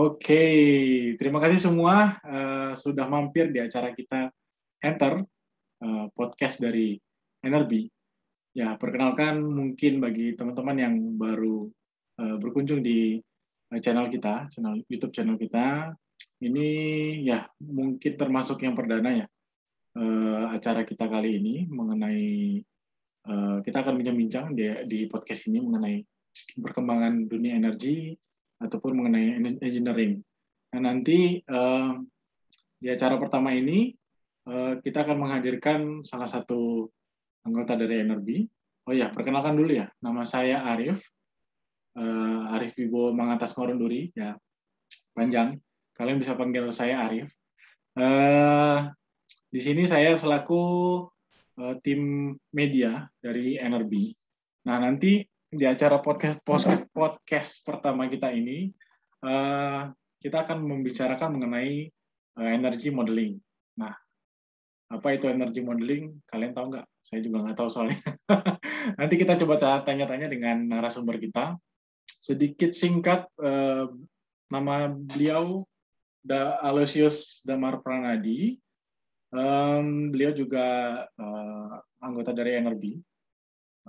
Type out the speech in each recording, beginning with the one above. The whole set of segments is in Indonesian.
Oke, terima kasih semua uh, sudah mampir di acara kita Enter uh, podcast dari NRB. Ya, perkenalkan mungkin bagi teman-teman yang baru uh, berkunjung di channel kita, channel YouTube channel kita. Ini ya mungkin termasuk yang perdana ya uh, acara kita kali ini mengenai uh, kita akan bincang-bincang di, di podcast ini mengenai perkembangan dunia energi ataupun mengenai engineering. Nah, nanti eh, di acara pertama ini eh, kita akan menghadirkan salah satu anggota dari NRB. Oh ya, perkenalkan dulu ya. Nama saya Arif. Eh, Arif Wibowo Mangatas Ya, panjang. Kalian bisa panggil saya Arif. di sini saya selaku tim media dari NRB. Nah, nanti di acara podcast podcast, podcast pertama kita ini uh, kita akan membicarakan mengenai uh, energy modeling. Nah, apa itu energi modeling? Kalian tahu nggak? Saya juga nggak tahu soalnya. Nanti kita coba tanya-tanya dengan narasumber kita. Sedikit singkat uh, nama beliau da Aloysius Damar Pranadi. Um, beliau juga uh, anggota dari NRB.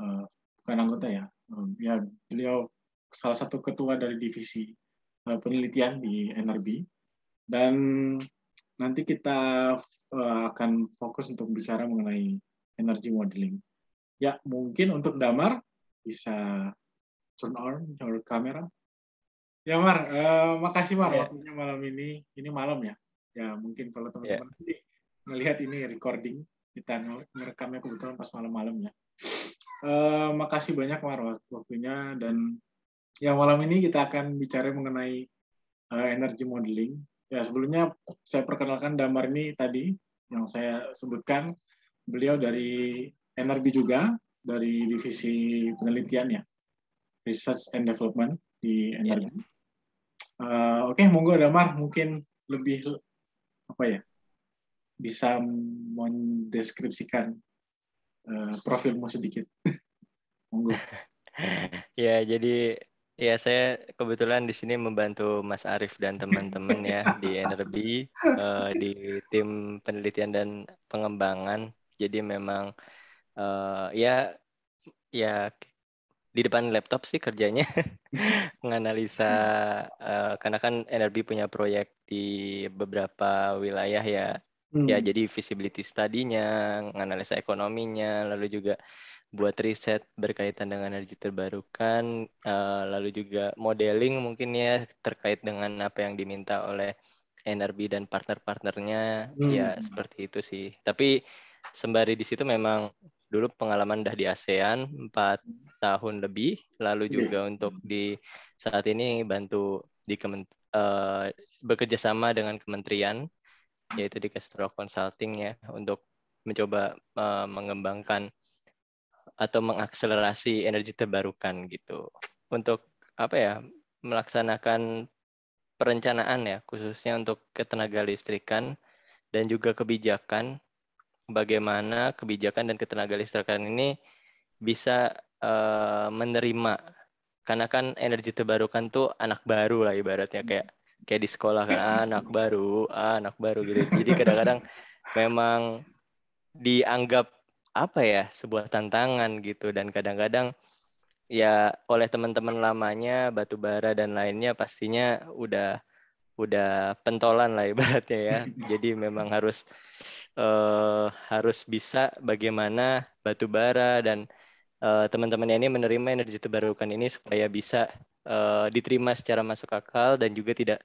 Uh, bukan anggota ya, ya beliau salah satu ketua dari divisi eh, penelitian di NRB dan nanti kita eh, akan fokus untuk bicara mengenai energy modeling. Ya, mungkin untuk Damar bisa turn on your camera. Ya Mar, uh, makasih Mar yeah. waktunya malam ini. Ini malam ya. Ya mungkin kalau ya. teman-teman yeah. nanti melihat ini recording kita merekamnya kebetulan pas malam-malam ya. Uh, makasih banyak Marwah waktunya dan yang malam ini kita akan bicara mengenai uh, energi modeling. Ya sebelumnya saya perkenalkan Damar ini tadi yang saya sebutkan beliau dari energi juga dari divisi penelitian research and development di iya. energi. Ya. Uh, Oke, okay, monggo Damar mungkin lebih apa ya bisa mendeskripsikan uh, profilmu sedikit. Monggo. ya, jadi ya saya kebetulan di sini membantu Mas Arief dan teman-teman ya di NRB uh, eh, di tim penelitian dan pengembangan. Jadi memang uh, ya ya di depan laptop sih kerjanya menganalisa uh, karena kan NRB punya proyek di beberapa wilayah ya, ya hmm. ya jadi visibility study-nya, menganalisa ekonominya, lalu juga buat riset berkaitan dengan energi terbarukan, uh, lalu juga modeling mungkin ya terkait dengan apa yang diminta oleh NRB dan partner-partnernya, ya, hmm. ya seperti itu sih. Tapi sembari di situ memang dulu pengalaman dah di ASEAN 4 tahun lebih, lalu iya. juga hmm. untuk di saat ini bantu di kement uh, eh, bekerja dengan kementerian yaitu di Castro Consulting ya untuk mencoba uh, mengembangkan atau mengakselerasi energi terbarukan gitu untuk apa ya melaksanakan perencanaan ya khususnya untuk ketenaga listrikan dan juga kebijakan bagaimana kebijakan dan ketenaga listrikan ini bisa uh, menerima karena kan energi terbarukan tuh anak baru lah ibaratnya hmm. kayak kayak di sekolah kan ah, anak baru ah, anak baru gitu jadi kadang-kadang memang dianggap apa ya sebuah tantangan gitu dan kadang-kadang ya oleh teman-teman lamanya batubara dan lainnya pastinya udah udah pentolan lah ibaratnya ya jadi memang harus uh, harus bisa bagaimana batubara dan uh, eh, teman teman ini menerima energi terbarukan ini supaya bisa uh, diterima secara masuk akal dan juga tidak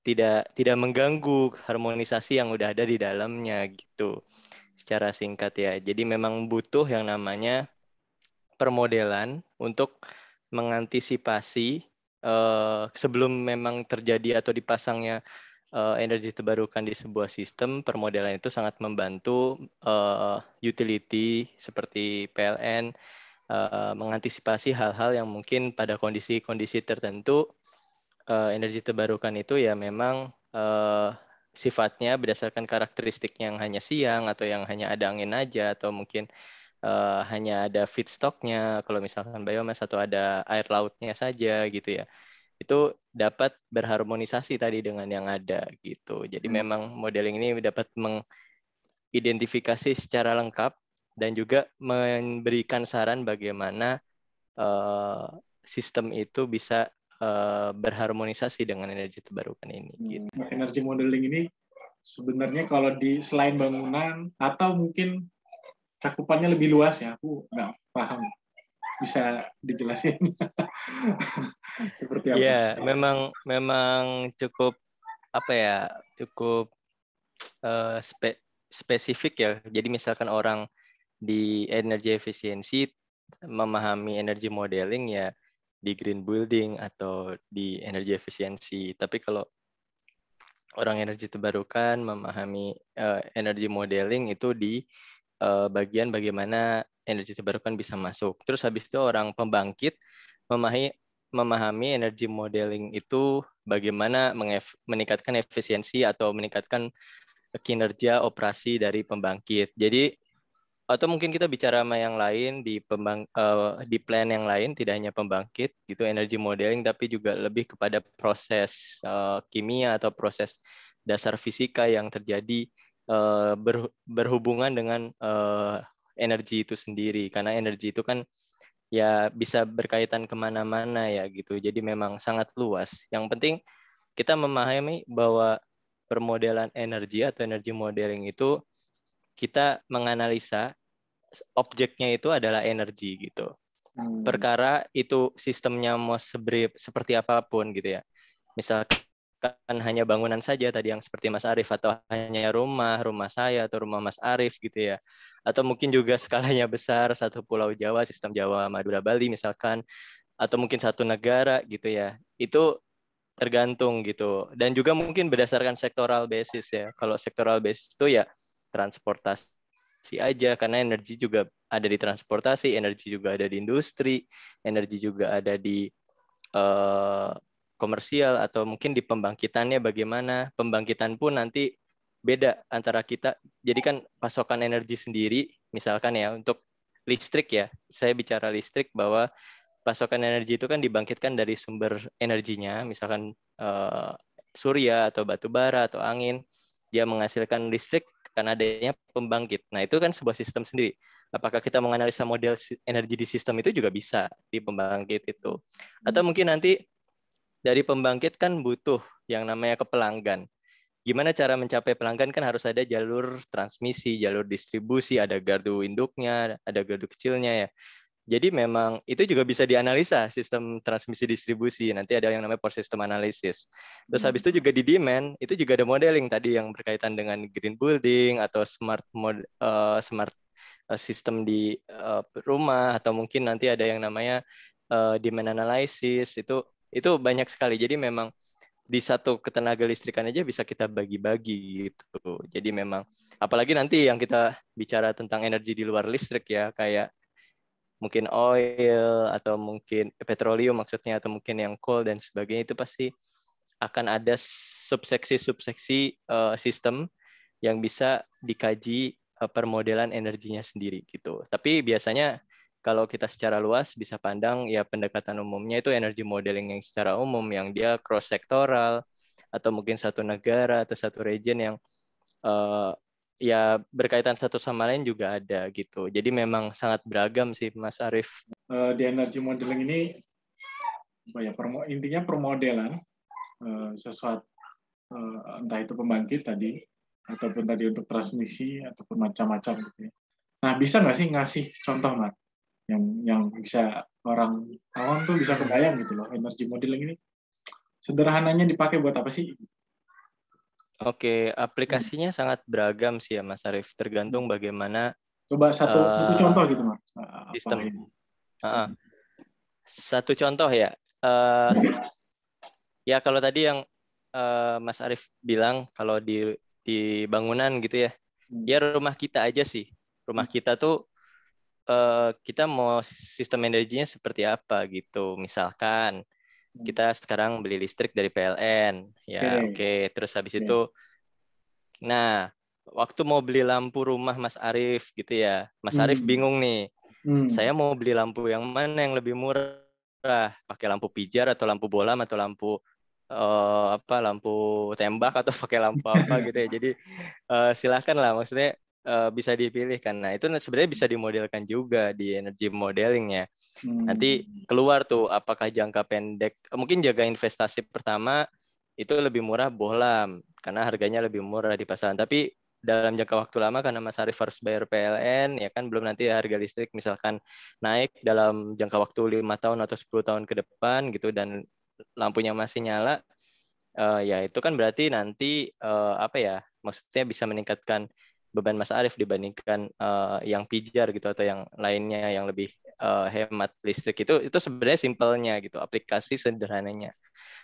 tidak tidak mengganggu harmonisasi yang udah ada di dalamnya gitu secara singkat ya. Jadi memang butuh yang namanya permodelan untuk mengantisipasi uh, sebelum memang terjadi atau dipasangnya uh, energi terbarukan di sebuah sistem, permodelan itu sangat membantu uh, utility seperti PLN uh, mengantisipasi hal-hal yang mungkin pada kondisi-kondisi tertentu uh, energi terbarukan itu ya memang uh, sifatnya berdasarkan karakteristik yang hanya siang atau yang hanya ada angin aja atau mungkin uh, hanya ada feedstocknya kalau misalkan biomass atau ada air lautnya saja gitu ya itu dapat berharmonisasi tadi dengan yang ada gitu jadi hmm. memang modeling ini dapat mengidentifikasi secara lengkap dan juga memberikan saran bagaimana uh, sistem itu bisa Eh, berharmonisasi dengan energi terbarukan ini. Hmm. Gitu. Nah, energi modeling ini sebenarnya kalau di selain bangunan atau mungkin cakupannya lebih luas ya, aku nggak paham bisa dijelasin seperti apa? Ya, memang memang cukup apa ya cukup uh, spe spesifik ya. Jadi misalkan orang di energi efisiensi memahami energi modeling ya di green building atau di energi efisiensi. Tapi kalau orang energi terbarukan memahami uh, energi modeling itu di uh, bagian bagaimana energi terbarukan bisa masuk. Terus habis itu orang pembangkit memahami memahami energi modeling itu bagaimana meningkatkan efisiensi atau meningkatkan kinerja operasi dari pembangkit. Jadi atau mungkin kita bicara sama yang lain di pembang uh, di plan yang lain tidak hanya pembangkit gitu energi modeling tapi juga lebih kepada proses uh, kimia atau proses dasar fisika yang terjadi uh, eh, ber, berhubungan dengan uh, energi itu sendiri karena energi itu kan ya bisa berkaitan kemana-mana ya gitu jadi memang sangat luas yang penting kita memahami bahwa permodelan energi atau energi modeling itu kita menganalisa objeknya itu adalah energi gitu. Hmm. Perkara itu sistemnya mau seberi, seperti apapun gitu ya. Misalkan hanya bangunan saja tadi yang seperti Mas Arif atau hanya rumah, rumah saya atau rumah Mas Arif gitu ya. Atau mungkin juga skalanya besar satu pulau Jawa, sistem Jawa Madura Bali misalkan atau mungkin satu negara gitu ya. Itu tergantung gitu. Dan juga mungkin berdasarkan sektoral basis ya. Kalau sektoral basis itu ya transportasi aja karena energi juga ada di transportasi, energi juga ada di industri, energi juga ada di uh, komersial atau mungkin di pembangkitannya bagaimana pembangkitan pun nanti beda antara kita. Jadi kan pasokan energi sendiri, misalkan ya untuk listrik ya, saya bicara listrik bahwa pasokan energi itu kan dibangkitkan dari sumber energinya, misalkan uh, surya atau batu bara atau angin, dia menghasilkan listrik karena adanya pembangkit. Nah, itu kan sebuah sistem sendiri. Apakah kita menganalisa model energi di sistem itu juga bisa di pembangkit itu. Atau hmm. mungkin nanti dari pembangkit kan butuh yang namanya ke pelanggan. Gimana cara mencapai pelanggan kan harus ada jalur transmisi, jalur distribusi, ada gardu induknya, ada gardu kecilnya ya. Jadi memang itu juga bisa dianalisa sistem transmisi distribusi. Nanti ada yang namanya power system analysis. Terus hmm. habis itu hmm. juga di demand itu juga ada modeling tadi yang berkaitan dengan green building atau smart mod, uh, smart eh, sistem di uh, rumah atau mungkin nanti ada yang namanya uh, demand analysis itu itu banyak sekali. Jadi memang di satu ketenaga listrikan aja bisa kita bagi-bagi gitu. Jadi memang apalagi nanti yang kita bicara tentang energi di luar listrik ya kayak mungkin oil atau mungkin petroleum maksudnya atau mungkin yang coal dan sebagainya itu pasti akan ada subseksi-subseksi uh, sistem yang bisa dikaji uh, permodelan energinya sendiri gitu. Tapi biasanya kalau kita secara luas bisa pandang ya pendekatan umumnya itu energi modeling yang secara umum yang dia cross sektoral atau mungkin satu negara atau satu region yang uh, ya berkaitan satu sama lain juga ada gitu. Jadi memang sangat beragam sih Mas Arief. Eh, di energi modeling ini ya permo, intinya permodelan uh, sesuatu eh, entah itu pembangkit tadi ataupun tadi untuk transmisi ataupun macam-macam gitu ya. Nah, bisa nggak sih ngasih contoh, Mas Yang yang bisa orang awam tuh bisa kebayang gitu loh, energi modeling ini sederhananya dipakai buat apa sih? Oke, aplikasinya hmm. sangat beragam sih ya Mas Arif. tergantung bagaimana coba satu, uh, satu contoh gitu Mas. Eh, sistem. Uh, satu contoh ya. Uh, ya kalau tadi yang uh, Mas Arif bilang kalau di di bangunan gitu ya. Hmm. Ya rumah kita aja sih. Rumah hmm. kita tuh uh, kita mau sistem energinya seperti apa gitu. Misalkan kita sekarang beli listrik dari PLN ya oke okay. okay. terus habis okay. itu nah waktu mau beli lampu rumah Mas Arif gitu ya Mas hmm. Arif bingung nih hmm. saya mau beli lampu yang mana yang lebih murah pakai lampu pijar atau lampu bola atau lampu uh, apa lampu tembak atau pakai lampu apa gitu ya jadi uh, silahkan lah maksudnya uh, bisa dipilih karena itu sebenarnya bisa hmm. dimodelkan juga di energi modeling ya. Hmm. Nanti keluar tuh apakah jangka pendek eh, mungkin jaga investasi pertama itu lebih murah bohlam karena harganya lebih murah di pasaran tapi dalam jangka waktu lama karena Mas Arif harus bayar PLN ya kan belum nanti harga listrik misalkan naik dalam jangka waktu lima tahun atau 10 tahun ke depan gitu dan lampunya masih nyala uh, ya itu kan berarti nanti uh, apa ya maksudnya bisa meningkatkan beban Mas Arief dibandingkan uh, yang pijar gitu atau yang lainnya yang lebih uh, hemat listrik itu itu sebenarnya simpelnya gitu aplikasi sederhananya.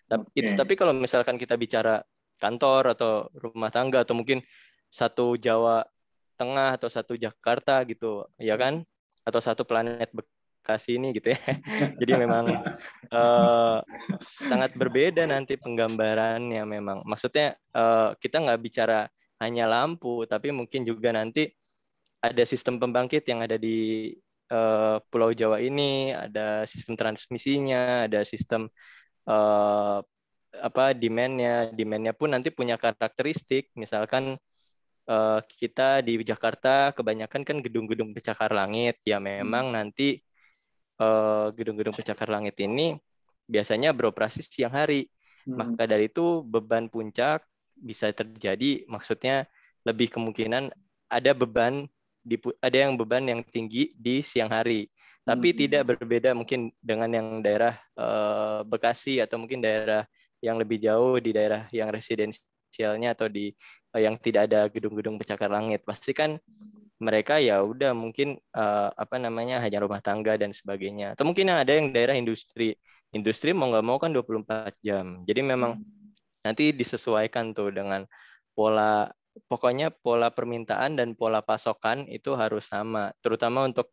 Tapi okay. itu tapi kalau misalkan kita bicara kantor atau rumah tangga atau mungkin satu Jawa Tengah atau satu Jakarta gitu ya kan atau satu planet Bekasi ini gitu ya. Jadi memang uh, sangat berbeda nanti penggambarannya memang. Maksudnya uh, kita nggak bicara hanya lampu, tapi mungkin juga nanti ada sistem pembangkit yang ada di uh, Pulau Jawa ini, ada sistem transmisinya, ada sistem uh, apa demandnya, demandnya pun nanti punya karakteristik, misalkan uh, kita di Jakarta kebanyakan kan gedung-gedung pencakar langit, ya memang hmm. nanti gedung gedung-gedung pencakar langit ini biasanya beroperasi siang hari. Hmm. Maka dari itu beban puncak bisa terjadi maksudnya lebih kemungkinan ada beban di, ada yang beban yang tinggi di siang hari tapi hmm. tidak berbeda mungkin dengan yang daerah eh, Bekasi atau mungkin daerah yang lebih jauh di daerah yang residensialnya atau di eh, yang tidak ada gedung-gedung pencakar langit pasti kan mereka ya udah mungkin eh, apa namanya hanya rumah tangga dan sebagainya atau mungkin ada yang daerah industri industri mau nggak mau kan 24 jam jadi memang hmm Nanti disesuaikan tuh dengan pola pokoknya pola permintaan dan pola pasokan itu harus sama, terutama untuk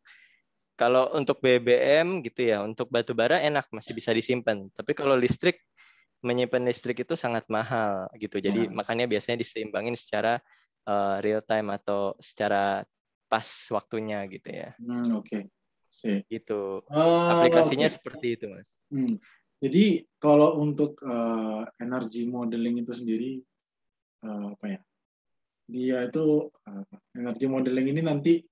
kalau untuk BBM gitu ya, untuk batu bara enak masih bisa disimpan. Tapi kalau listrik menyimpan listrik itu sangat mahal gitu. Jadi hmm. Iya. makanya biasanya diseimbangin secara uh, real time atau secara pas waktunya gitu ya. Hmm, oke. Okay. Gitu. Oh, Aplikasinya okay. seperti itu, Mas. Hmm. Jadi kalau untuk uh, eh, energi modeling itu sendiri uh, apa ya? Dia itu uh, eh, energi modeling ini nanti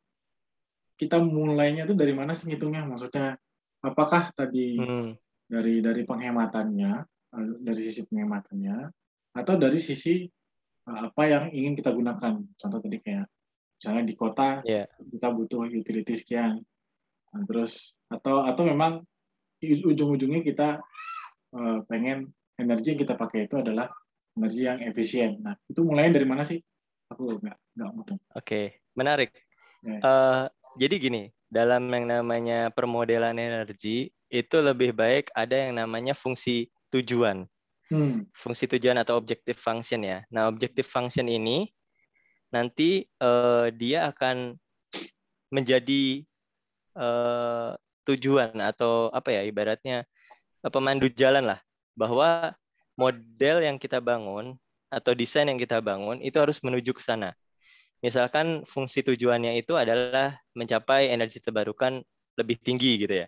kita mulainya itu dari mana sih ngitungnya? Maksudnya apakah tadi hmm. dari dari penghematannya, dari sisi penghematannya atau dari sisi apa yang ingin kita gunakan? Contoh tadi kayak misalnya di kota yeah. kita butuh utility sekian. Nah, terus atau atau memang ujung-ujungnya kita Eh, pengen energi yang kita pakai itu adalah energi yang efisien. Nah, itu mulai dari mana sih? Aku nggak nggak Oke, okay. menarik. Ya. Uh, jadi gini, dalam yang namanya permodelan energi itu lebih baik ada yang namanya fungsi tujuan. Hmm. Fungsi tujuan atau objective function ya. Nah, objective function ini nanti uh, dia akan menjadi uh, tujuan atau apa ya ibaratnya pemandu jalan lah bahwa model yang kita bangun atau desain yang kita bangun itu harus menuju ke sana. Misalkan fungsi tujuannya itu adalah mencapai energi terbarukan lebih tinggi gitu ya.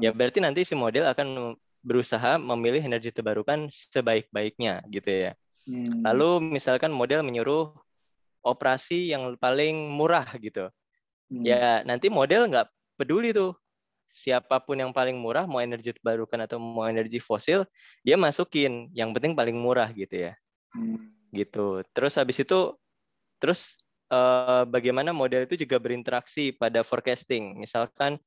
Ya hmm. berarti nanti si model akan berusaha memilih energi terbarukan sebaik-baiknya gitu ya. Hmm. Lalu misalkan model menyuruh operasi yang paling murah gitu. Hmm. Ya nanti model nggak peduli tuh siapapun yang paling murah mau energi terbarukan atau mau energi fosil dia masukin yang penting paling murah gitu ya hmm. gitu terus habis itu terus uh, bagaimana model itu juga berinteraksi pada forecasting misalkan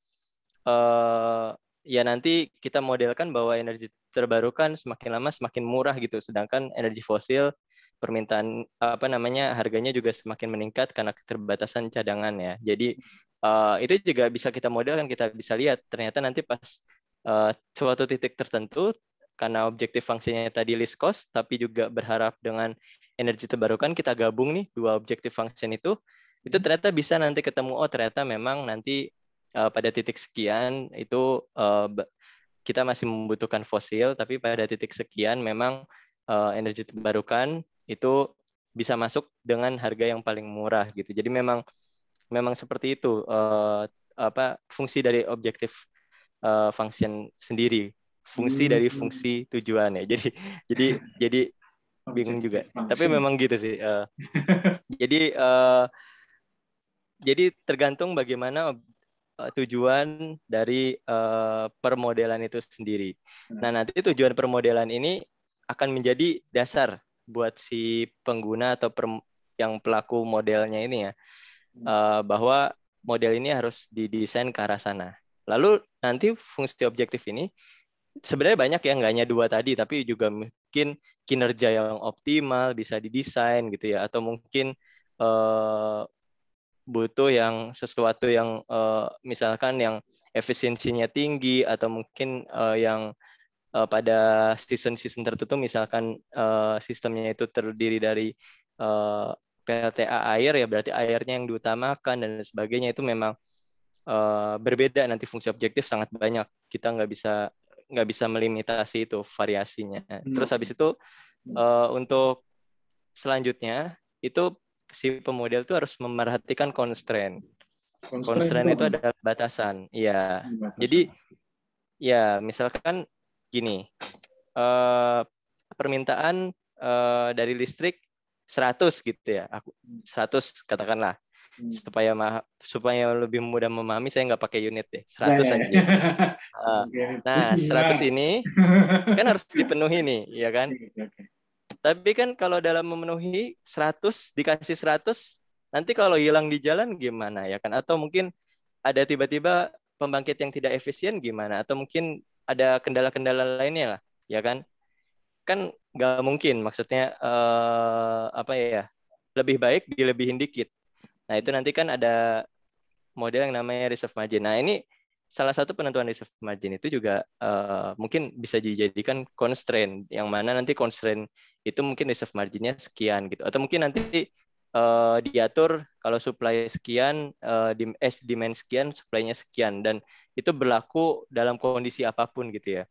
uh, ya nanti kita modelkan bahwa energi terbarukan semakin lama semakin murah gitu sedangkan energi fosil permintaan apa namanya harganya juga semakin meningkat karena keterbatasan cadangan ya. Jadi uh, itu juga bisa kita model modelkan kita bisa lihat ternyata nanti pas uh, suatu titik tertentu karena objektif fungsinya tadi list cost tapi juga berharap dengan energi terbarukan kita gabung nih dua objektif function itu itu ternyata bisa nanti ketemu oh ternyata memang nanti uh, pada titik sekian itu uh, kita masih membutuhkan fosil, tapi pada titik sekian memang uh, energi terbarukan itu bisa masuk dengan harga yang paling murah gitu. Jadi memang memang seperti itu uh, apa fungsi dari objektif uh, function sendiri fungsi hmm. dari fungsi tujuannya jadi jadi jadi bingung juga function. tapi memang gitu sih uh, jadi uh, jadi tergantung bagaimana uh, tujuan dari uh, permodelan itu sendiri hmm. nah nanti tujuan permodelan ini akan menjadi dasar buat si pengguna atau per, yang pelaku modelnya ini ya uh, bahwa model ini harus didesain ke arah sana. Lalu nanti fungsi objektif ini sebenarnya banyak ya nggak hanya dua tadi tapi juga mungkin kinerja yang optimal bisa didesain gitu ya atau mungkin uh, butuh yang sesuatu yang uh, misalkan yang efisiensinya tinggi atau mungkin uh, yang pada season-season tertentu misalkan uh, sistemnya itu terdiri dari uh, PLTA air ya berarti airnya yang diutamakan dan sebagainya itu memang uh, berbeda nanti fungsi objektif sangat banyak kita nggak bisa nggak bisa melimitasi itu variasinya hmm. terus habis itu uh, untuk selanjutnya itu si pemodel itu harus memerhatikan constraint constraint, itu ada batasan ya batasan. jadi ya misalkan gini uh, permintaan uh, dari listrik 100 gitu ya aku 100 katakanlah hmm. supaya ma supaya lebih mudah memahami saya nggak pakai unit deh 100 nah, aja ya. ya. Ah, nah 100 ini kan harus dipenuhi nih ya kan tapi kan kalau dalam memenuhi 100 dikasih 100 nanti kalau hilang di jalan gimana ya kan atau mungkin ada tiba-tiba pembangkit yang tidak efisien gimana atau mungkin ada kendala-kendala lainnya lah ya kan kan nggak mungkin maksudnya uh, apa ya lebih baik dilebihin dikit nah itu nanti kan ada model yang namanya reserve margin nah ini salah satu penentuan reserve margin itu juga uh, mungkin bisa dijadikan constraint yang mana nanti constraint itu mungkin reserve marginnya sekian gitu atau mungkin nanti uh, diatur kalau supply sekian uh, eh demand sekian supply-nya sekian dan itu berlaku dalam kondisi apapun gitu ya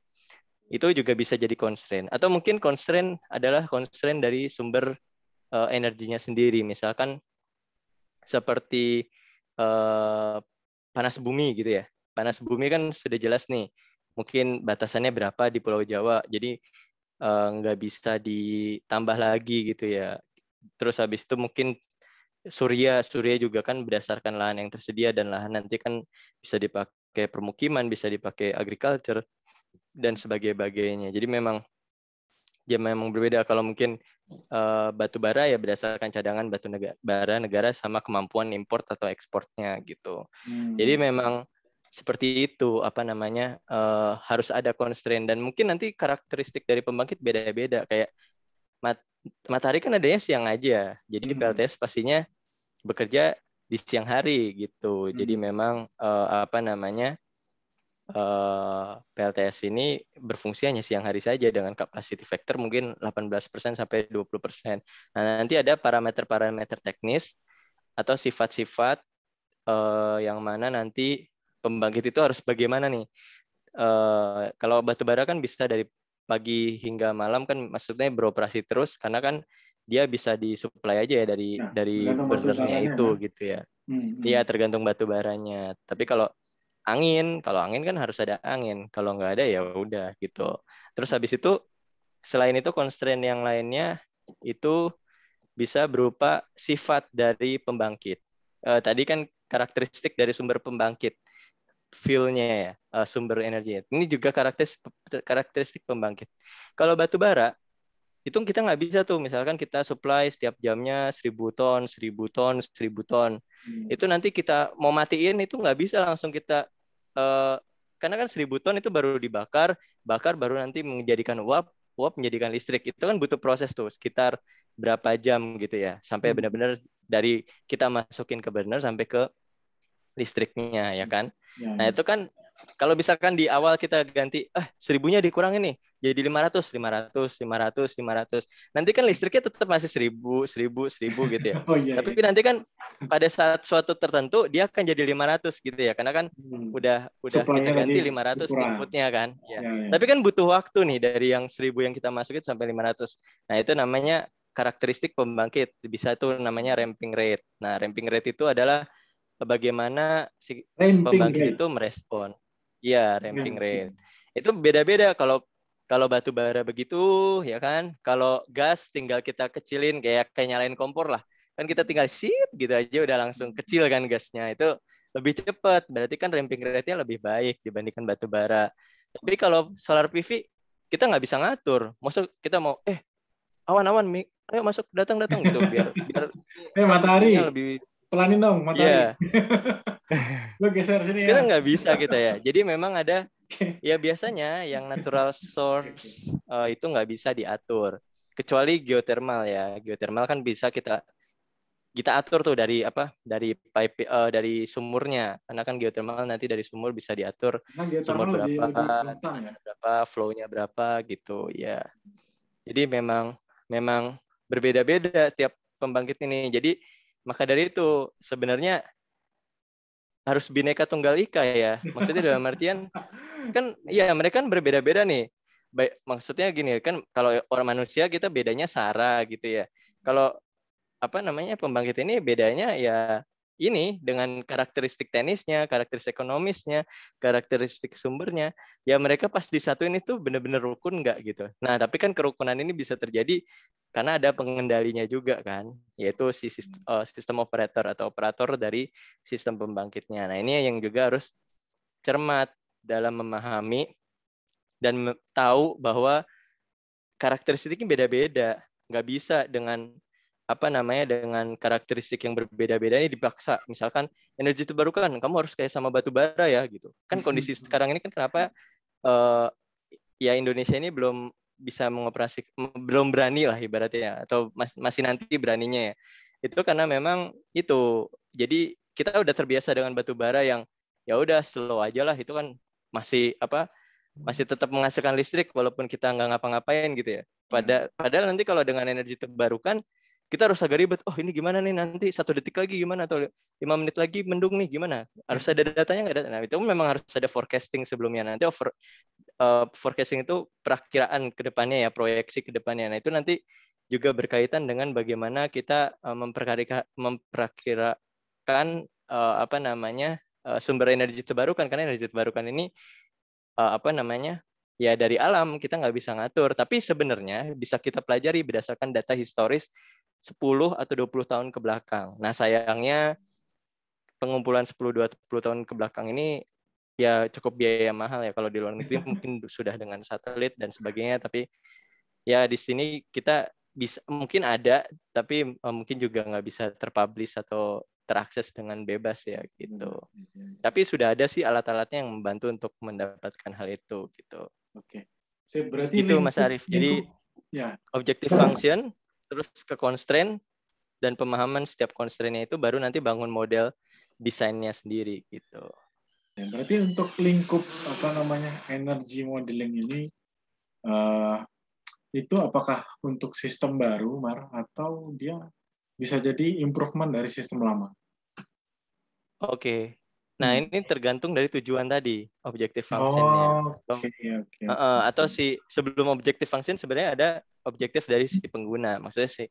itu juga bisa jadi constraint atau mungkin constraint adalah constraint dari sumber uh, energinya sendiri misalkan seperti uh, panas bumi gitu ya panas bumi kan sudah jelas nih mungkin batasannya berapa di Pulau Jawa jadi uh, nggak bisa ditambah lagi gitu ya terus habis itu mungkin surya surya juga kan berdasarkan lahan yang tersedia dan lahan nanti kan bisa dipakai permukiman bisa dipakai agriculture dan sebagainya. Jadi memang ya memang berbeda kalau mungkin uh, batu bara ya berdasarkan cadangan batu negara, bara negara sama kemampuan import atau ekspornya gitu. Hmm. Jadi memang seperti itu apa namanya uh, harus ada constraint dan mungkin nanti karakteristik dari pembangkit beda-beda kayak mat matahari kan adanya siang aja. Jadi hmm. PLTS pastinya bekerja di siang hari gitu. Hmm. Jadi memang uh, apa namanya Eh, PLTS ini berfungsi hanya siang hari saja dengan capacity factor mungkin 18% sampai 20%. Nah, nanti ada parameter-parameter teknis atau sifat-sifat eh, yang mana nanti pembangkit itu harus bagaimana nih? Eh, kalau batu bara kan bisa dari pagi hingga malam kan maksudnya beroperasi terus karena kan dia bisa disuplai aja ya dari nah, dari burnernya itu kan? gitu ya. Iya hmm, hmm. Iya, tergantung batu baranya. Tapi kalau angin. Kalau angin kan harus ada angin. Kalau nggak ada ya udah gitu. Terus habis itu selain itu constraint yang lainnya itu bisa berupa sifat dari pembangkit. Uh, tadi kan karakteristik dari sumber pembangkit feel-nya ya uh, sumber energi ini juga karakteristik karakteristik pembangkit kalau batu bara itu kita nggak bisa tuh misalkan kita supply setiap jamnya seribu ton seribu ton seribu ton hmm. itu nanti kita mau matiin itu nggak bisa langsung kita uh, karena kan seribu ton itu baru dibakar bakar baru nanti menjadikan uap uap menjadikan listrik itu kan butuh proses tuh sekitar berapa jam gitu ya sampai hmm. benar-benar dari kita masukin ke burner sampai ke listriknya ya kan ya, ya. nah itu kan kalau misalkan di awal kita ganti, ah seribunya dikurangin nih, jadi 500, 500, 500, 500. Nanti kan listriknya tetap masih seribu, seribu, seribu gitu ya. Oh, iya, iya, Tapi nanti kan pada saat suatu tertentu dia akan jadi 500 gitu ya. Karena kan hmm. udah udah Supply kita ganti 500 kurang. inputnya kan. Ya. Ya, ya. Tapi kan butuh waktu nih dari yang seribu yang kita masukin sampai 500. Nah, itu namanya karakteristik pembangkit. Bisa tuh namanya ramping rate. Nah, ramping rate itu adalah bagaimana si ramping pembangkit rate. itu merespon. Iya, iya, ramping rate. Itu beda-beda kalau kalau batu bara begitu ya kan. Kalau gas tinggal kita kecilin kayak kayak nyalain kompor lah. Kan kita tinggal sip gitu aja udah langsung kecil kan gasnya. Itu lebih cepat. Berarti kan ramping rate-nya lebih baik dibandingkan batu bara. Tapi kalau solar PV kita nggak bisa ngatur. Maksud kita mau eh awan-awan ayo masuk datang datang gitu biar biar eh matahari lebih pelanin dong matahari. Yeah. Lo geser sini ya. Kita nggak bisa kita ya. Jadi memang ada ya biasanya yang natural source uh, itu nggak bisa diatur kecuali geothermal ya. Geothermal kan bisa kita kita atur tuh dari apa dari pipe uh, dari sumurnya karena kan geothermal nanti dari sumur bisa diatur nah, sumur berapa lebih, lebih ya? berapa flownya berapa gitu ya jadi memang memang berbeda-beda tiap pembangkit ini jadi maka dari itu sebenarnya harus bineka tunggal ika ya. Maksudnya dalam artian kan ya mereka kan berbeda-beda nih. Baik, maksudnya gini kan kalau orang manusia kita bedanya sara gitu ya. Kalau apa namanya pembangkit ini bedanya ya ini dengan karakteristik tenisnya, karakteristik ekonomisnya, karakteristik sumbernya, ya mereka pas di satu ini tuh bener-bener rukun nggak gitu. Nah, tapi kan kerukunan ini bisa terjadi karena ada pengendalinya juga kan, yaitu si sistem, hmm. eh, sistem operator atau operator dari sistem pembangkitnya. Nah, ini yang juga harus cermat dalam memahami dan tahu bahwa karakteristiknya beda-beda. Nggak bisa dengan apa namanya dengan karakteristik yang berbeda-beda ini dipaksa misalkan energi terbarukan kamu harus kayak sama batu bara ya gitu kan kondisi sekarang ini kan kenapa uh, ya Indonesia ini belum bisa mengoperasi belum berani lah ibaratnya ya, atau mas, masih nanti beraninya ya itu karena memang itu jadi kita udah terbiasa dengan batu bara yang ya udah slow aja lah itu kan masih apa masih tetap menghasilkan listrik walaupun kita nggak ngapa-ngapain gitu ya. Pada padahal nanti kalau dengan energi terbarukan kita harus agak ribet. Oh ini gimana nih nanti satu detik lagi gimana atau lima menit lagi mendung nih gimana? Harus ada datanya nggak? Data? Nah itu memang harus ada forecasting sebelumnya. Nanti over, uh, forecasting itu perakiraan ke depannya ya, proyeksi ke depannya. Nah itu nanti juga berkaitan dengan bagaimana kita uh, eh, memperkirakan uh, eh, apa namanya uh, sumber energi terbarukan karena energi terbarukan ini uh, apa namanya ya dari alam kita nggak bisa ngatur tapi sebenarnya bisa kita pelajari berdasarkan data historis 10 atau 20 tahun ke belakang. Nah, sayangnya pengumpulan 10 20 tahun ke belakang ini ya cukup biaya mahal ya kalau di luar negeri mungkin sudah dengan satelit dan sebagainya tapi ya di sini kita bisa mungkin ada tapi eh, mungkin juga nggak bisa terpublish atau terakses dengan bebas ya gitu. Hmm, iya, iya. Tapi sudah ada sih alat-alatnya yang membantu untuk mendapatkan hal itu gitu. Oke. Saya berarti itu Mas Arief. Jadi ya. objective function terus ke constraint dan pemahaman setiap constraint itu baru nanti bangun model desainnya sendiri gitu. Ya, berarti untuk lingkup apa namanya energy modeling ini uh, itu apakah untuk sistem baru Mar atau dia bisa jadi improvement dari sistem lama? Oke, Nah hmm. ini tergantung dari tujuan tadi objektif function. Oh, okay, okay. Uh, uh, atau si sebelum objektif function sebenarnya ada objektif dari si pengguna. Maksudnya si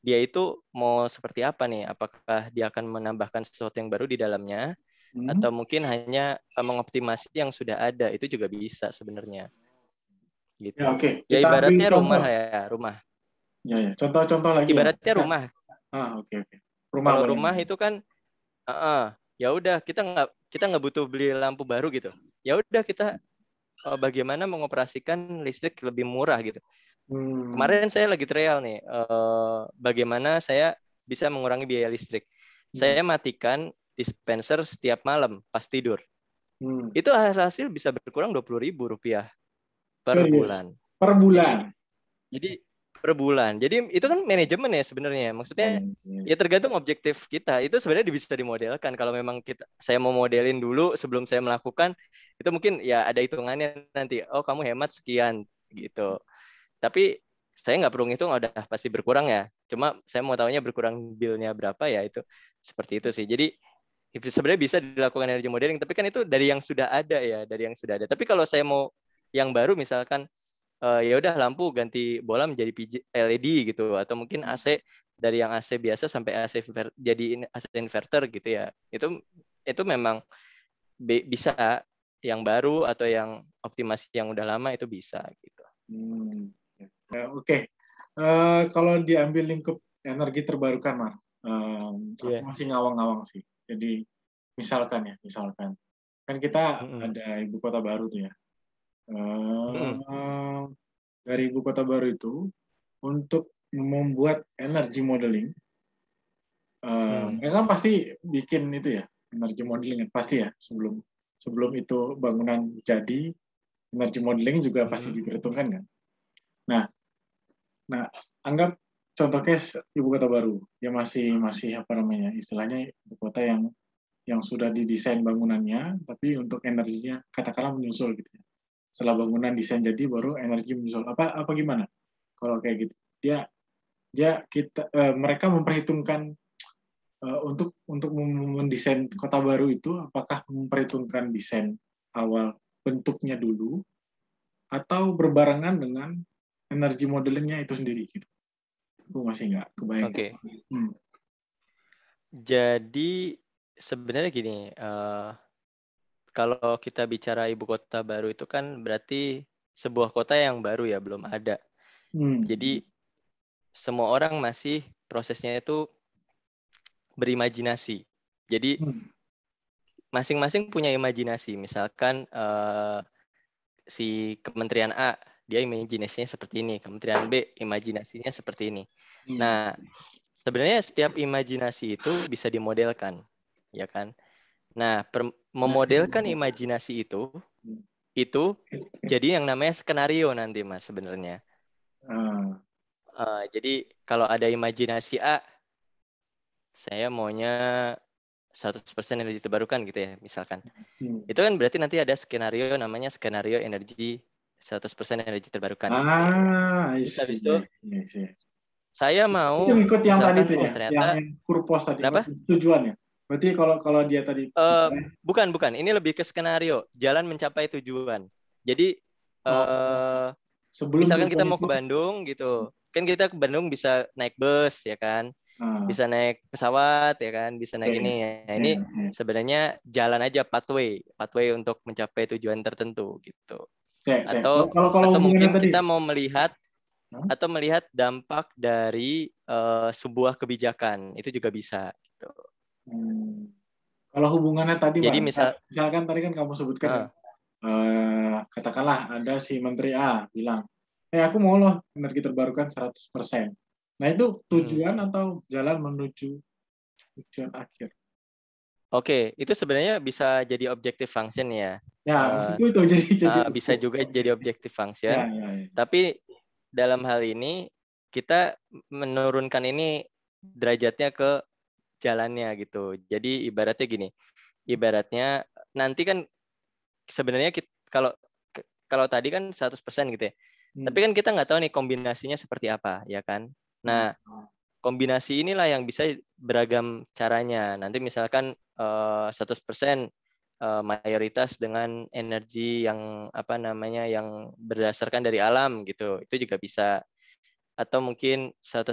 dia itu mau seperti apa nih? Apakah dia akan menambahkan sesuatu yang baru di dalamnya? Hmm. Atau mungkin hanya eh, mengoptimasi yang sudah ada itu juga bisa sebenarnya. Gitu. Ya, okay. ya ibaratnya rumah contoh. ya rumah. Ya ya. Contoh-contoh lagi. Ya. Ibaratnya ya. rumah. Ah oke okay, oke. Okay. Rumah. Kalau rumah itu kan. Uh, uh, ya udah kita nggak kita nggak butuh beli lampu baru gitu ya udah kita uh, bagaimana mengoperasikan listrik lebih murah gitu hmm. kemarin saya lagi trial nih uh, bagaimana saya bisa mengurangi biaya listrik hmm. saya matikan dispenser setiap malam pas tidur hmm. itu hasil bisa berkurang dua puluh ribu rupiah per Serius? bulan per bulan jadi per bulan. Jadi itu kan manajemen ya sebenarnya. Maksudnya yeah. ya tergantung objektif kita. Itu sebenarnya bisa dimodelkan. Kalau memang kita saya mau modelin dulu sebelum saya melakukan itu mungkin ya ada hitungannya nanti. Oh kamu hemat sekian gitu. Tapi saya nggak perlu ngitung udah pasti berkurang ya. Cuma saya mau tahunya berkurang bilnya berapa ya itu seperti itu sih. Jadi sebenarnya bisa dilakukan energi modeling. Tapi kan itu dari yang sudah ada ya, dari yang sudah ada. Tapi kalau saya mau yang baru misalkan uh, ya udah lampu ganti bola menjadi LED gitu atau mungkin AC dari yang AC biasa sampai AC jadi AC inverter gitu ya itu itu memang bisa yang baru atau yang optimasi yang udah lama itu bisa gitu. Hmm. Ya. Eh, oke, okay. uh, eh, kalau diambil lingkup energi terbarukan, Mar, um, yeah. Iya. masih ngawang-ngawang sih. Jadi misalkan ya, misalkan kan kita mm -hmm. ada ibu kota baru tuh ya, hmm. dari ibu kota baru itu untuk membuat energi modeling. Uh, hmm. Kan pasti bikin itu ya energi modeling kan, pasti ya sebelum sebelum itu bangunan jadi energi modeling juga hmm. pasti diperhitungkan kan. Nah, nah anggap contoh case ibu kota baru ya masih hmm. masih apa namanya istilahnya ibu kota yang yang sudah didesain bangunannya tapi untuk energinya katakanlah menyusul gitu ya setelah bangunan desain jadi baru energi muncul apa apa gimana kalau kayak gitu dia dia kita uh, mereka memperhitungkan uh, untuk untuk mendesain kota baru itu apakah memperhitungkan desain awal bentuknya dulu atau berbarengan dengan energi modelingnya itu sendiri gitu aku masih nggak kebayang okay. hmm. jadi sebenarnya gini uh, kalau kita bicara ibu kota baru itu kan berarti sebuah kota yang baru ya belum ada. Hmm. Jadi semua orang masih prosesnya itu berimajinasi. Jadi hmm. masing-masing hmm. punya imajinasi. Misalkan uh, si Kementerian A dia imajinasinya seperti ini, Kementerian B imajinasinya seperti ini. Hmm. Nah, sebenarnya setiap imajinasi itu bisa dimodelkan, ya kan? Nah, per, memodelkan hmm. imajinasi itu hmm. itu jadi yang namanya skenario nanti mas sebenarnya. Hmm. Uh, jadi kalau ada imajinasi A, saya maunya 100% energi terbarukan gitu ya misalkan. Hmm. Itu kan berarti nanti ada skenario namanya skenario energi 100% energi terbarukan. Ah, bisa itu iya, iya. saya mau itu ikut yang tadi itu oh, ya, ternyata, yang kurpos tadi tujuannya. Berarti kalau kalau dia tadi uh, bukan bukan, ini lebih ke skenario jalan mencapai tujuan. Jadi oh. uh, sebelum misalkan kita mau ke Bandung gitu, kan kita ke Bandung bisa naik bus ya kan, ah. bisa naik pesawat ya kan, bisa naik okay. ini. Ya. yeah, ini yeah. Iya. sebenarnya jalan aja pathway, pathway untuk mencapai tujuan tertentu gitu. Yeah, yeah. Atau kalau, kalau atau mungkin tadi. kita mau melihat huh? atau melihat dampak dari uh, sebuah kebijakan itu juga bisa Hmm. Kalau hubungannya tadi, jadi Pak, misal, eh, misalkan tadi kan kamu sebutkan, uh, uh, katakanlah ada si Menteri A bilang, eh aku mau loh energi terbarukan 100%. Nah itu hmm. tujuan hmm. atau jalan menuju tujuan akhir? Oke, okay, itu sebenarnya bisa jadi objektif function ya. Ya, uh, itu itu jadi, jadi ah, bisa juga jadi objektif function. Ya, ya, ya. Tapi dalam hal ini kita menurunkan ini derajatnya ke jalannya gitu. Jadi ibaratnya gini, ibaratnya nanti kan sebenarnya kita, kalau kalau tadi kan 100% gitu ya. Hmm. Tapi kan kita nggak tahu nih kombinasinya seperti apa, ya kan? Nah, kombinasi inilah yang bisa beragam caranya. Nanti misalkan uh, eh, 100% eh, mayoritas dengan energi yang apa namanya yang berdasarkan dari alam gitu. Itu juga bisa atau mungkin 100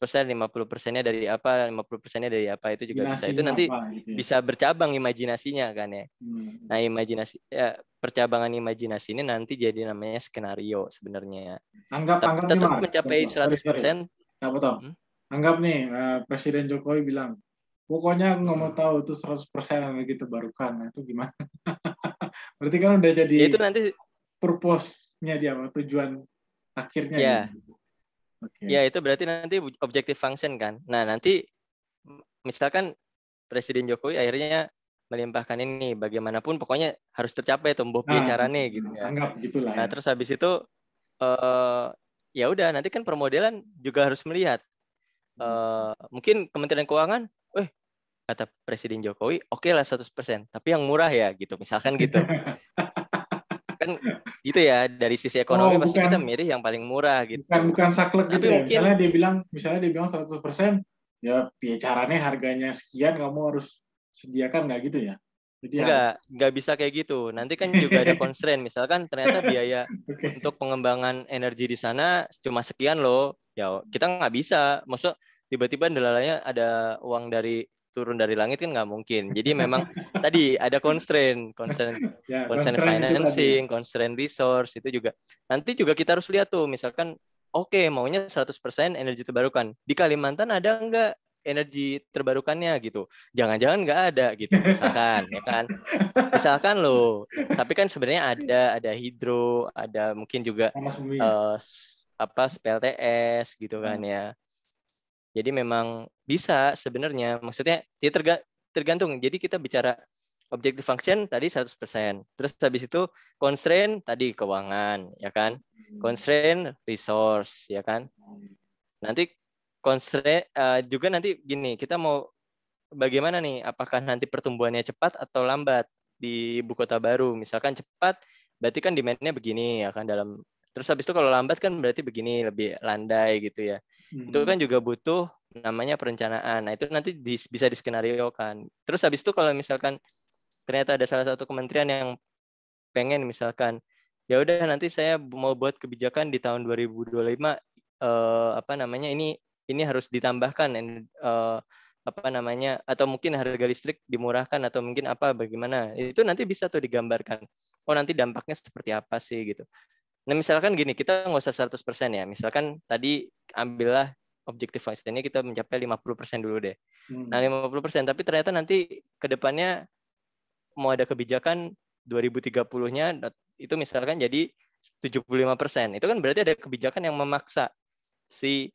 persen 50 persennya dari apa 50 persennya dari apa itu juga bisa itu nanti apa, gitu ya? bisa bercabang imajinasinya kan ya hmm. nah imajinasi ya, percabangan imajinasi ini nanti jadi namanya skenario sebenarnya ya. anggap tetap, anggap tetap nih, mencapai mas. 100 persen ya, Hmm? anggap nih uh, Presiden Jokowi bilang pokoknya nggak mau hmm. tahu itu 100 persen lagi gitu terbarukan nah, itu gimana berarti kan udah jadi ya, itu nanti purpose-nya dia tujuan akhirnya ya. Gitu. okay. ya itu berarti nanti objektif function kan. Nah, nanti misalkan Presiden Jokowi akhirnya melimpahkan ini bagaimanapun pokoknya harus tercapai tuh mbok nah, gitu ya. Anggap gitulah. Nah, ya. terus habis itu uh, ya udah nanti kan permodelan juga harus melihat uh, mungkin Kementerian Keuangan, eh kata Presiden Jokowi, oke okay lah 100%, tapi yang murah ya gitu, misalkan gitu. kan gitu ya dari sisi ekonomi oh, pasti kita milih yang paling murah gitu. Bukan bukan saklek gitu ya. Mungkin, misalnya dia bilang misalnya dia bilang 100% ya bicaranya ya harganya sekian kamu harus sediakan nggak gitu ya. Jadi enggak, harus... enggak bisa kayak gitu. Nanti kan juga ada constraint. Misalkan ternyata biaya okay. untuk pengembangan energi di sana cuma sekian loh. Ya kita nggak bisa. Maksud tiba-tiba dalalanya ada uang dari turun dari langit kan nggak mungkin. Jadi memang tadi ada constraint, constraint, yeah, constraint, constraint financing, constraint resource itu juga. Nanti juga kita harus lihat tuh, misalkan oke okay, maunya 100% energi terbarukan. Di Kalimantan ada nggak energi terbarukannya gitu. Jangan-jangan nggak ada gitu misalkan ya kan. Misalkan loh, tapi kan sebenarnya ada ada hidro, ada mungkin juga eh, apa PLTS gitu kan hmm. ya. Jadi memang bisa sebenarnya, maksudnya dia ya terga, tergantung. Jadi kita bicara objektif function tadi 100%. Terus habis itu constraint tadi keuangan, ya kan? Hmm. Constraint resource, ya kan? Nanti constraint uh, juga nanti gini, kita mau bagaimana nih? Apakah nanti pertumbuhannya cepat atau lambat di ibu kota baru? Misalkan cepat, berarti kan demand-nya begini, ya kan dalam Terus habis itu kalau lambat kan berarti begini, lebih landai gitu ya. Hmm. Itu kan juga butuh namanya perencanaan. Nah, itu nanti di, bisa diskenariokan. Terus habis itu kalau misalkan ternyata ada salah satu kementerian yang pengen misalkan ya udah nanti saya mau buat kebijakan di tahun 2025 eh, apa namanya ini ini harus ditambahkan eh, apa namanya atau mungkin harga listrik dimurahkan atau mungkin apa bagaimana itu nanti bisa tuh digambarkan oh nanti dampaknya seperti apa sih gitu nah misalkan gini kita nggak usah 100% ya misalkan tadi ambillah objektif ini kita mencapai 50% dulu deh. Hmm. Nah, 50% tapi ternyata nanti ke depannya mau ada kebijakan 2030-nya itu misalkan jadi 75%. Itu kan berarti ada kebijakan yang memaksa si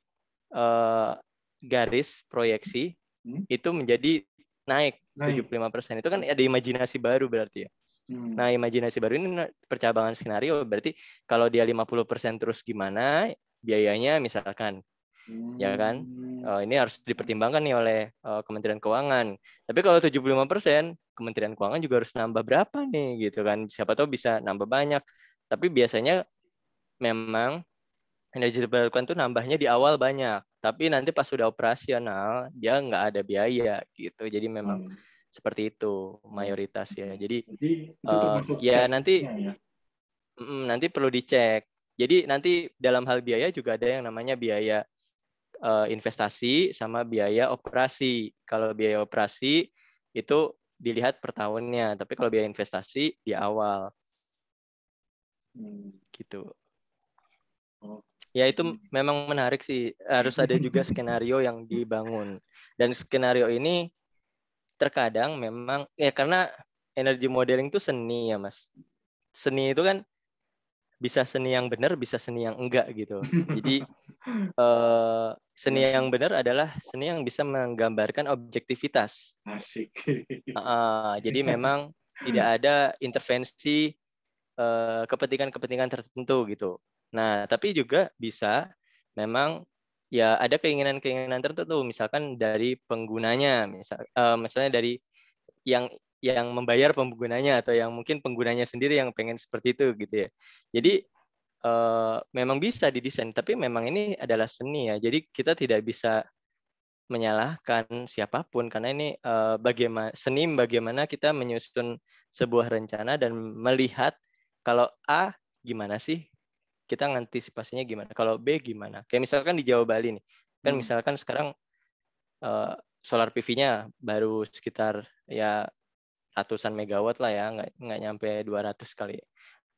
uh, garis proyeksi hmm. itu menjadi naik, naik 75%. Itu kan ada imajinasi baru berarti ya. Hmm. Nah, imajinasi baru ini nah, percabangan skenario berarti kalau dia 50% terus gimana, biayanya misalkan hmm. ya kan uh, ini harus dipertimbangkan nih oleh uh, Kementerian Keuangan tapi kalau 75 persen Kementerian Keuangan juga harus nambah berapa nih gitu kan siapa tahu bisa nambah banyak tapi biasanya memang energi terbarukan tuh nambahnya di awal banyak tapi nanti pas sudah operasional dia nggak ada biaya gitu jadi memang hmm. seperti itu mayoritas ya jadi, jadi uh, ya nanti ya. nanti perlu dicek jadi nanti dalam hal biaya juga ada yang namanya biaya uh, investasi sama biaya operasi. Kalau biaya operasi itu dilihat per tahunnya, tapi kalau biaya investasi di awal. Hmm. Gitu. Oh. Ya itu memang menarik sih. Harus ada juga skenario yang dibangun. Dan skenario ini terkadang memang ya karena energi modeling itu seni ya, Mas. Seni itu kan bisa seni yang benar bisa seni yang enggak gitu jadi uh, seni iya. yang benar adalah seni yang bisa menggambarkan objektivitas asik uh, jadi memang tidak ada intervensi eh, kepentingan-kepentingan uh, tertentu gitu nah tapi juga bisa memang ya ada keinginan-keinginan tertentu misalkan dari penggunanya misal uh, misalnya dari yang yang membayar penggunanya atau yang mungkin penggunanya sendiri yang pengen seperti itu gitu ya. Jadi e, memang bisa didesain, tapi memang ini adalah seni ya. Jadi kita tidak bisa menyalahkan siapapun karena ini e, eh, bagaimana seni bagaimana kita menyusun sebuah rencana dan melihat kalau A gimana sih kita ngantisipasinya gimana kalau B gimana kayak misalkan di Jawa Bali nih kan hmm. misalkan sekarang e, solar PV-nya baru sekitar ya ratusan megawatt lah ya, nggak nggak nyampe 200 kali.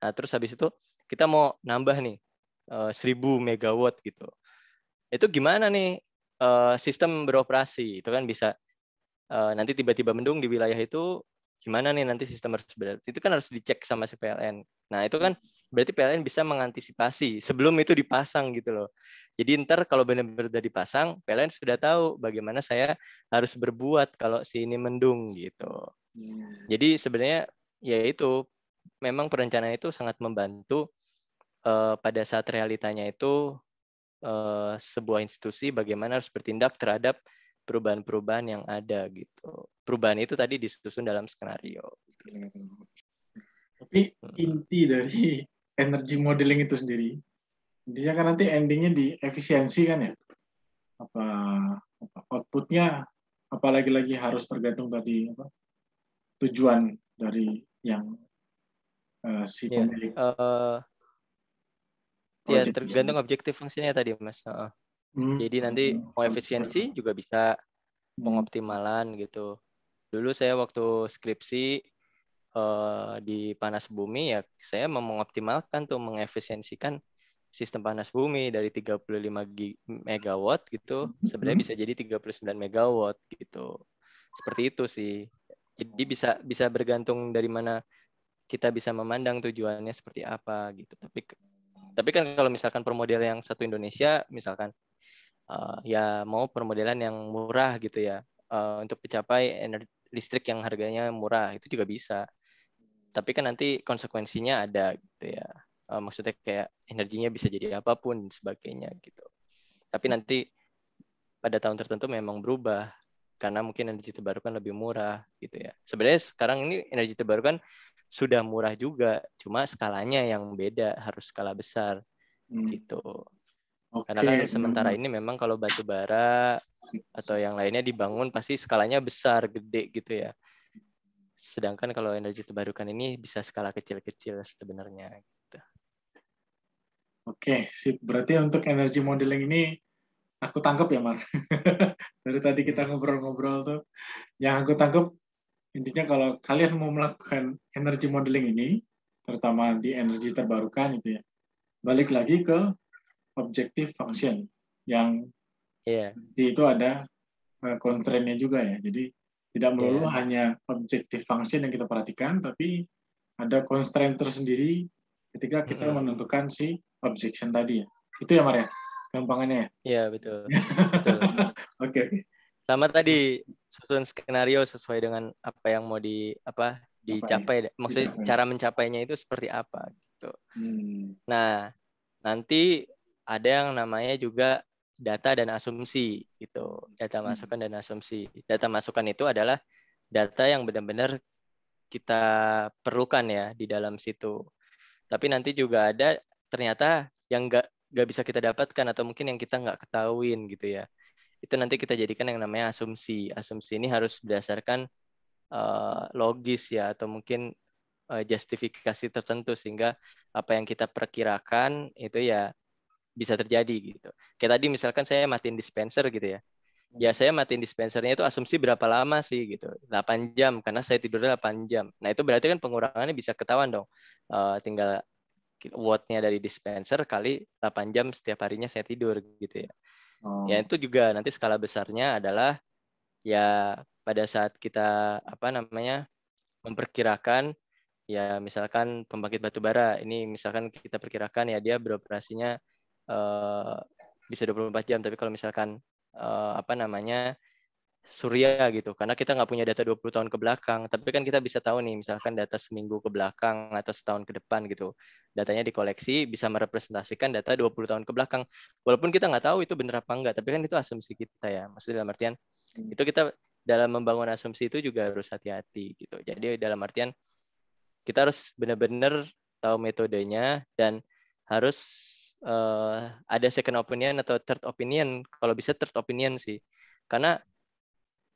Nah, terus habis itu kita mau nambah nih uh, eh, 1000 megawatt gitu. Itu gimana nih uh, sistem beroperasi? Itu kan bisa uh, nanti tiba-tiba mendung di wilayah itu gimana nih nanti sistem harus berarti itu kan harus dicek sama si PLN. Nah, itu kan berarti PLN bisa mengantisipasi sebelum itu dipasang gitu loh. Jadi ntar kalau benar-benar sudah dipasang, PLN sudah tahu bagaimana saya harus berbuat kalau si mendung gitu. Hmm. Jadi sebenarnya ya itu memang perencanaan itu sangat membantu uh, pada saat realitanya itu uh, sebuah institusi bagaimana harus bertindak terhadap perubahan-perubahan yang ada gitu. Perubahan itu tadi disusun dalam skenario. Gitu. Tapi hmm. inti dari energi modeling itu sendiri, intinya kan nanti endingnya di efisiensi kan ya. Apa, apa outputnya, apalagi lagi harus tergantung tadi apa tujuan dari yang uh, si yeah. pemilik. Uh, ya tergantung objektif fungsinya tadi mas. Uh, hmm. Jadi nanti hmm. mau efisiensi hmm. juga bisa pengoptimalan gitu. Dulu saya waktu skripsi uh, di panas bumi ya saya mengoptimalkan tuh mengefisiensikan sistem panas bumi dari 35 megawatt gitu sebenarnya hmm. bisa jadi 39 megawatt gitu. Seperti itu sih. Jadi bisa bisa bergantung dari mana kita bisa memandang tujuannya seperti apa gitu. Tapi tapi kan kalau misalkan permodel yang satu Indonesia misalkan uh, ya mau permodelan yang murah gitu ya uh, untuk mencapai energi listrik yang harganya murah itu juga bisa. Tapi kan nanti konsekuensinya ada gitu ya. Uh, maksudnya kayak energinya bisa jadi apapun sebagainya gitu. Tapi nanti pada tahun tertentu memang berubah karena mungkin energi terbarukan lebih murah gitu ya. Sebenarnya sekarang ini energi terbarukan sudah murah juga, cuma skalanya yang beda, harus skala besar hmm. gitu. Okay. Karena kan sementara hmm. ini memang kalau batu bara atau yang lainnya dibangun pasti skalanya besar, gede gitu ya. Sedangkan kalau energi terbarukan ini bisa skala kecil-kecil sebenarnya. Gitu. Oke, okay, Berarti untuk energi modeling ini aku tangkap ya Mar dari tadi kita ngobrol-ngobrol tuh yang aku tangkap intinya kalau kalian mau melakukan energi modeling ini terutama di energi terbarukan itu ya balik lagi ke objektif function yang yeah. di itu ada eh, constraint-nya juga ya jadi tidak melulu yeah. hanya objektif function yang kita perhatikan tapi ada constraint tersendiri ketika kita -hmm. menentukan si objection tadi ya itu ya Maria ya? gampangannya ya iya, betul betul oke okay, sama tadi susun skenario sesuai dengan apa yang mau di apa dicapai apa maksudnya dicapai. cara mencapainya itu seperti apa gitu hmm. nah nanti ada yang namanya juga data dan asumsi gitu data hmm. masukan dan asumsi data masukan itu adalah data yang benar-benar kita perlukan ya di dalam situ tapi nanti juga ada ternyata yang enggak nggak bisa kita dapatkan atau mungkin yang kita nggak ketahuin gitu ya itu nanti kita jadikan yang namanya asumsi asumsi ini harus berdasarkan uh, logis ya atau mungkin eh, justifikasi tertentu sehingga apa yang kita perkirakan itu ya bisa terjadi gitu kayak tadi misalkan saya matiin dispenser gitu ya ya hmm. saya matiin dispensernya itu asumsi berapa lama sih gitu 8 jam karena saya tidur 8 jam nah itu berarti kan pengurangannya bisa ketahuan dong uh, tinggal wattnya dari dispenser kali 8 jam setiap harinya saya tidur gitu ya. Oh. Ya itu juga nanti skala besarnya adalah ya pada saat kita apa namanya memperkirakan ya misalkan pembangkit batu bara ini misalkan kita perkirakan ya dia beroperasinya uh, bisa 24 jam tapi kalau misalkan uh, apa namanya surya gitu karena kita nggak punya data 20 tahun ke belakang tapi kan kita bisa tahu nih misalkan data seminggu ke belakang atau setahun ke depan gitu datanya dikoleksi bisa merepresentasikan data 20 tahun ke belakang walaupun kita nggak tahu itu benar apa enggak tapi kan itu asumsi kita ya maksudnya dalam artian hmm. itu kita dalam membangun asumsi itu juga harus hati-hati gitu jadi dalam artian kita harus benar-benar tahu metodenya dan harus uh, ada second opinion atau third opinion kalau bisa third opinion sih karena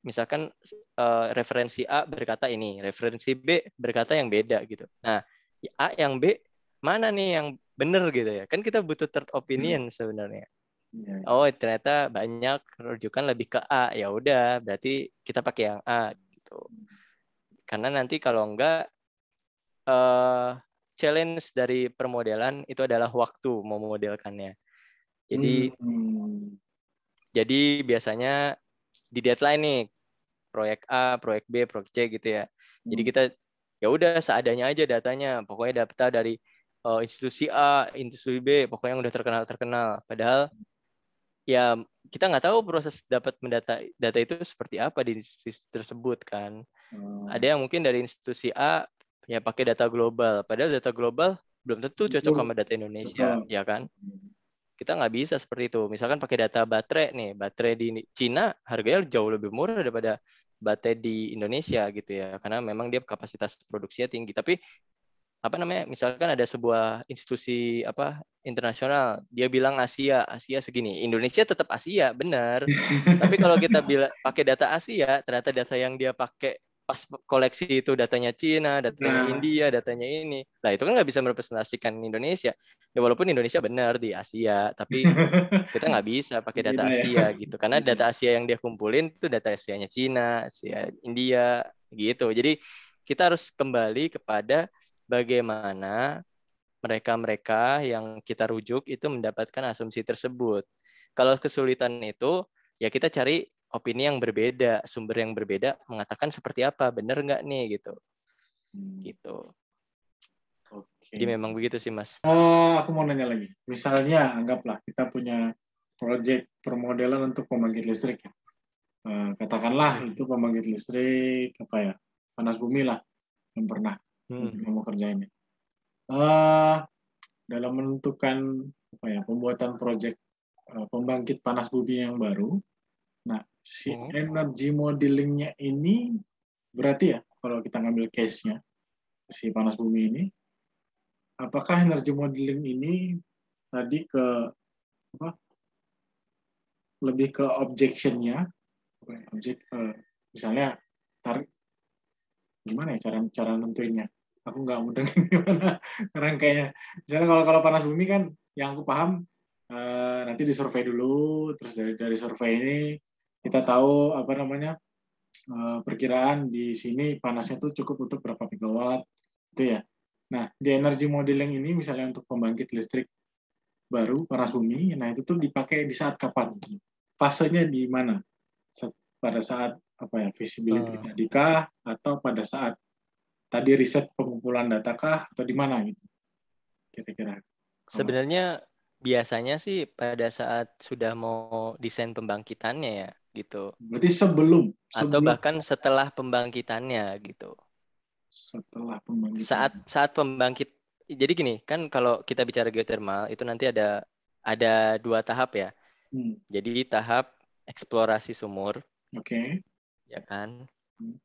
misalkan uh, referensi A berkata ini, referensi B berkata yang beda gitu. Nah, ya, A yang B mana nih yang benar gitu ya? Kan kita butuh third opinion hmm. sebenarnya. Iya, iya. Oh, ternyata banyak rujukan lebih ke A. Ya udah, berarti kita pakai yang A gitu. Karena nanti kalau enggak uh, challenge dari permodelan itu adalah waktu memodelkannya. Jadi hmm. jadi biasanya di deadline nih proyek A, proyek B, proyek C gitu ya. Hmm. Jadi kita ya udah seadanya aja datanya. Pokoknya data dari uh, institusi A, institusi B, pokoknya yang udah terkenal terkenal. Padahal ya kita nggak tahu proses dapat mendata data itu seperti apa di institusi tersebut kan. Hmm. Ada yang mungkin dari institusi A ya pakai data global. Padahal data global belum tentu cocok sama data Indonesia, Betul. ya kan? Hmm kita nggak bisa seperti itu. Misalkan pakai data baterai nih, baterai di Cina harganya jauh lebih murah daripada baterai di Indonesia gitu ya, karena memang dia kapasitas produksinya tinggi. Tapi apa namanya, misalkan ada sebuah institusi apa internasional, dia bilang Asia, Asia segini, Indonesia tetap Asia, benar. Tapi kalau kita bila pakai data Asia, ternyata data yang dia pakai pas koleksi itu datanya Cina, datanya nah. India, datanya ini. Nah itu kan nggak bisa merepresentasikan Indonesia. Ya walaupun Indonesia benar di Asia, tapi kita nggak bisa pakai data ya. Asia gitu. Karena data Asia yang dia kumpulin itu data Asianya Cina, Asia India gitu. Jadi kita harus kembali kepada bagaimana mereka-mereka yang kita rujuk itu mendapatkan asumsi tersebut. Kalau kesulitan itu ya kita cari opini yang berbeda, sumber yang berbeda mengatakan seperti apa, bener nggak nih gitu, hmm. gitu. Okay. Jadi memang begitu sih mas. Uh, aku mau nanya lagi, misalnya anggaplah kita punya proyek permodelan untuk pembangkit listrik ya. Eh, katakanlah hmm. itu pembangkit listrik apa ya panas bumi lah yang pernah hmm. mau kerjain Uh, dalam menentukan apa ya pembuatan proyek uh, pembangkit panas bumi yang baru, nah si hmm. energi modelingnya ini berarti ya kalau kita ngambil case-nya si panas bumi ini apakah energi modeling ini tadi ke apa lebih ke objection-nya objek uh, misalnya tar gimana ya cara cara nentuinnya aku nggak mudah gimana rangkainya misalnya kalau kalau panas bumi kan yang aku paham uh, nanti disurvei dulu terus dari dari survei ini kita tahu apa namanya eh, perkiraan di sini panasnya itu cukup untuk berapa megawatt itu ya. Nah di energi modeling ini misalnya untuk pembangkit listrik baru panas bumi, nah itu tuh dipakai di saat kapan? Fasenya di mana? Pada saat apa ya visibility uh. tadi atau pada saat tadi riset pengumpulan data kah atau di mana gitu? Kira-kira. Sebenarnya biasanya sih pada saat sudah mau desain pembangkitannya ya gitu. Berarti sebelum, sebelum atau bahkan setelah pembangkitannya gitu. Setelah pembangkitan. Saat saat pembangkit. Jadi gini, kan kalau kita bicara geothermal itu nanti ada ada dua tahap ya. Hmm. Jadi tahap eksplorasi sumur. Oke. Okay. Ya kan? Hmm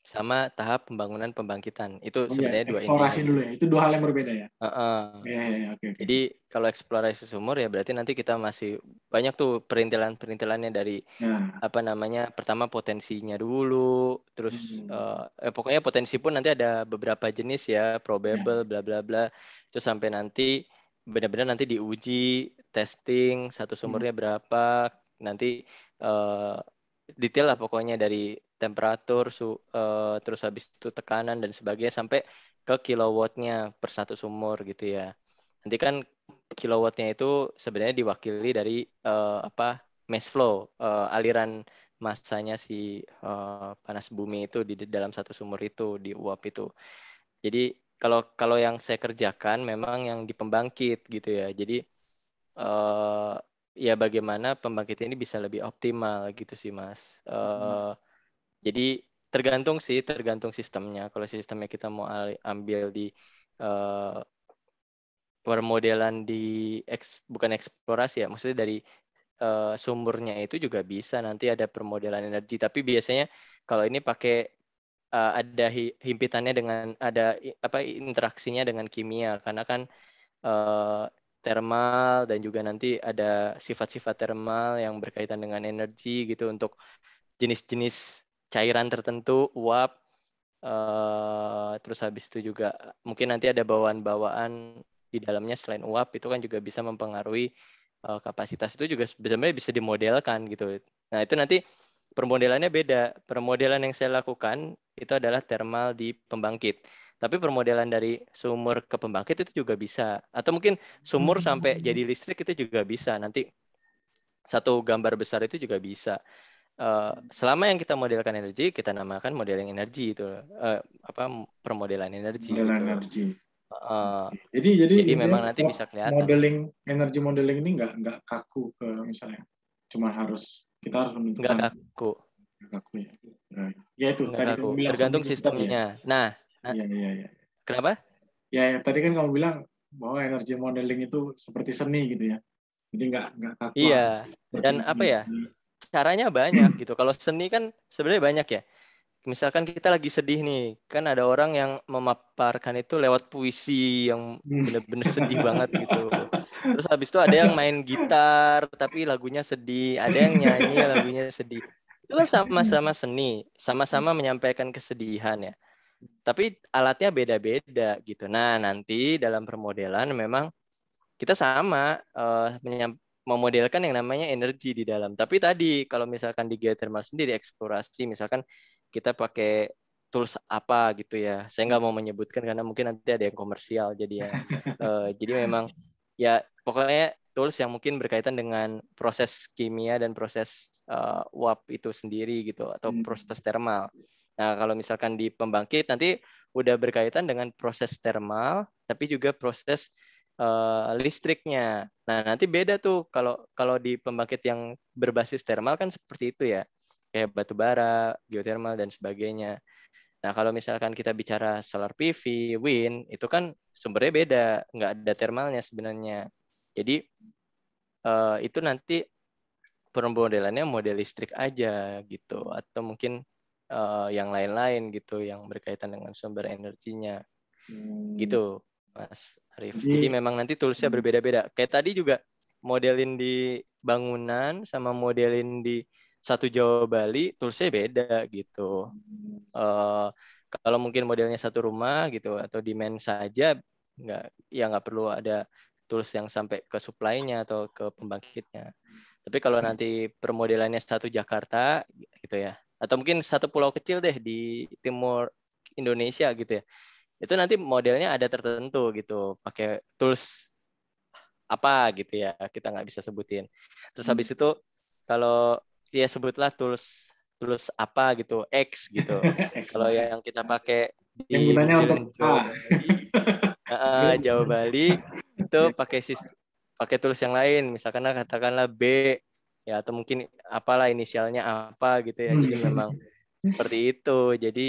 sama tahap pembangunan pembangkitan. Itu oh, iya, sebenarnya ya, dua eksplorasi dulu ya. Itu dua hal yang berbeda ya. Uh -uh. Ya, iya, ya, okay, okay. Jadi kalau eksplorasi sumur ya berarti nanti kita masih banyak tuh perintilan-perintilannya dari ya. apa namanya? Pertama potensinya dulu, terus hmm. uh, eh, pokoknya potensi pun nanti ada beberapa jenis ya, probable iya. bla bla bla. Terus sampai nanti benar-benar nanti diuji, testing satu sumurnya hmm. berapa, nanti uh, detail lah pokoknya dari temperatur, su, uh, terus habis itu tekanan dan sebagainya sampai ke kilowattnya per satu sumur gitu ya. Nanti kan kilowattnya itu sebenarnya diwakili dari uh, apa mass flow uh, aliran masanya si uh, panas bumi itu di dalam satu sumur itu di uap itu. Jadi kalau kalau yang saya kerjakan memang yang di pembangkit gitu ya. Jadi uh, ya bagaimana pembangkit ini bisa lebih optimal gitu sih mas. hmm jadi tergantung sih, tergantung sistemnya. Kalau sistemnya kita mau ambil di uh, permodelan di eks, bukan eksplorasi ya, maksudnya dari uh, sumbernya itu juga bisa nanti ada permodelan energi. Tapi biasanya kalau ini pakai uh, ada himpitannya dengan ada apa interaksinya dengan kimia karena kan uh, thermal dan juga nanti ada sifat-sifat thermal yang berkaitan dengan energi gitu untuk jenis-jenis cairan tertentu, uap, uh, terus habis itu juga mungkin nanti ada bawaan-bawaan di dalamnya selain uap itu kan juga bisa mempengaruhi uh, kapasitas itu juga sebenarnya bisa dimodelkan gitu. Nah itu nanti permodelannya beda. Permodelan yang saya lakukan itu adalah thermal di pembangkit. Tapi permodelan dari sumur ke pembangkit itu juga bisa. Atau mungkin sumur sampai hmm. jadi listrik itu juga bisa. Nanti satu gambar besar itu juga bisa uh, selama yang kita modelkan energi kita namakan modeling energi itu uh, apa permodelan energi modelan gitu. energi Uh, jadi jadi, jadi memang nanti bisa kelihatan modeling energi modeling ini nggak nggak kaku ke misalnya cuma harus kita harus menentukan nggak kaku kaku ya ya itu nggak tadi kaku. tergantung ya. sistemnya ya. nah iya iya iya kenapa ya, ya tadi kan kamu bilang bahwa energi modeling itu seperti seni gitu ya jadi nggak nggak kaku iya dan apa ya caranya banyak gitu. Kalau seni kan sebenarnya banyak ya. Misalkan kita lagi sedih nih, kan ada orang yang memaparkan itu lewat puisi yang hmm. bener-bener sedih banget gitu. Terus habis itu ada yang main gitar tapi lagunya sedih, ada yang nyanyi lagunya sedih. Itu kan sama-sama seni, sama-sama menyampaikan kesedihan ya. Tapi alatnya beda-beda gitu. Nah, nanti dalam permodelan memang kita sama uh, memodelkan yang namanya energi di dalam. Tapi tadi kalau misalkan di geothermal sendiri eksplorasi, misalkan kita pakai tools apa gitu ya. Saya nggak mau menyebutkan karena mungkin nanti ada yang komersial jadi ya. uh, jadi memang ya pokoknya tools yang mungkin berkaitan dengan proses kimia dan proses uh, uap itu sendiri gitu atau hmm. proses thermal. Nah, kalau misalkan di pembangkit nanti udah berkaitan dengan proses thermal tapi juga proses Eh, listriknya. Nah, nanti beda tuh kalau kalau di pembangkit yang berbasis termal kan seperti itu ya. Kayak batu bara, geotermal dan sebagainya. Nah, kalau misalkan kita bicara solar PV, wind, itu kan sumbernya beda, nggak ada thermalnya sebenarnya. Jadi uh, itu nanti permodelannya model listrik aja gitu, atau mungkin uh, yang lain-lain gitu, yang berkaitan dengan sumber energinya, hmm. gitu. Mas Arif. Jadi, Jadi memang nanti toolsnya hmm. berbeda-beda. Kayak tadi juga modelin di bangunan sama modelin di satu Jawa Bali toolsnya beda gitu. Uh, kalau mungkin modelnya satu rumah gitu atau demand saja nggak ya nggak perlu ada tools yang sampai ke supply-nya atau ke pembangkitnya. Tapi kalau nanti permodelannya satu Jakarta gitu ya atau mungkin satu pulau kecil deh di timur Indonesia gitu ya itu nanti modelnya ada tertentu gitu pakai tools apa gitu ya kita nggak bisa sebutin terus hmm. habis itu kalau ya sebutlah tools tools apa gitu X gitu kalau yang kita pakai di yang untuk Jawa Bali, uh, Jawa Bali itu pakai sistem pakai tools yang lain misalkan katakanlah B ya atau mungkin apalah inisialnya apa gitu ya jadi hmm. memang seperti itu jadi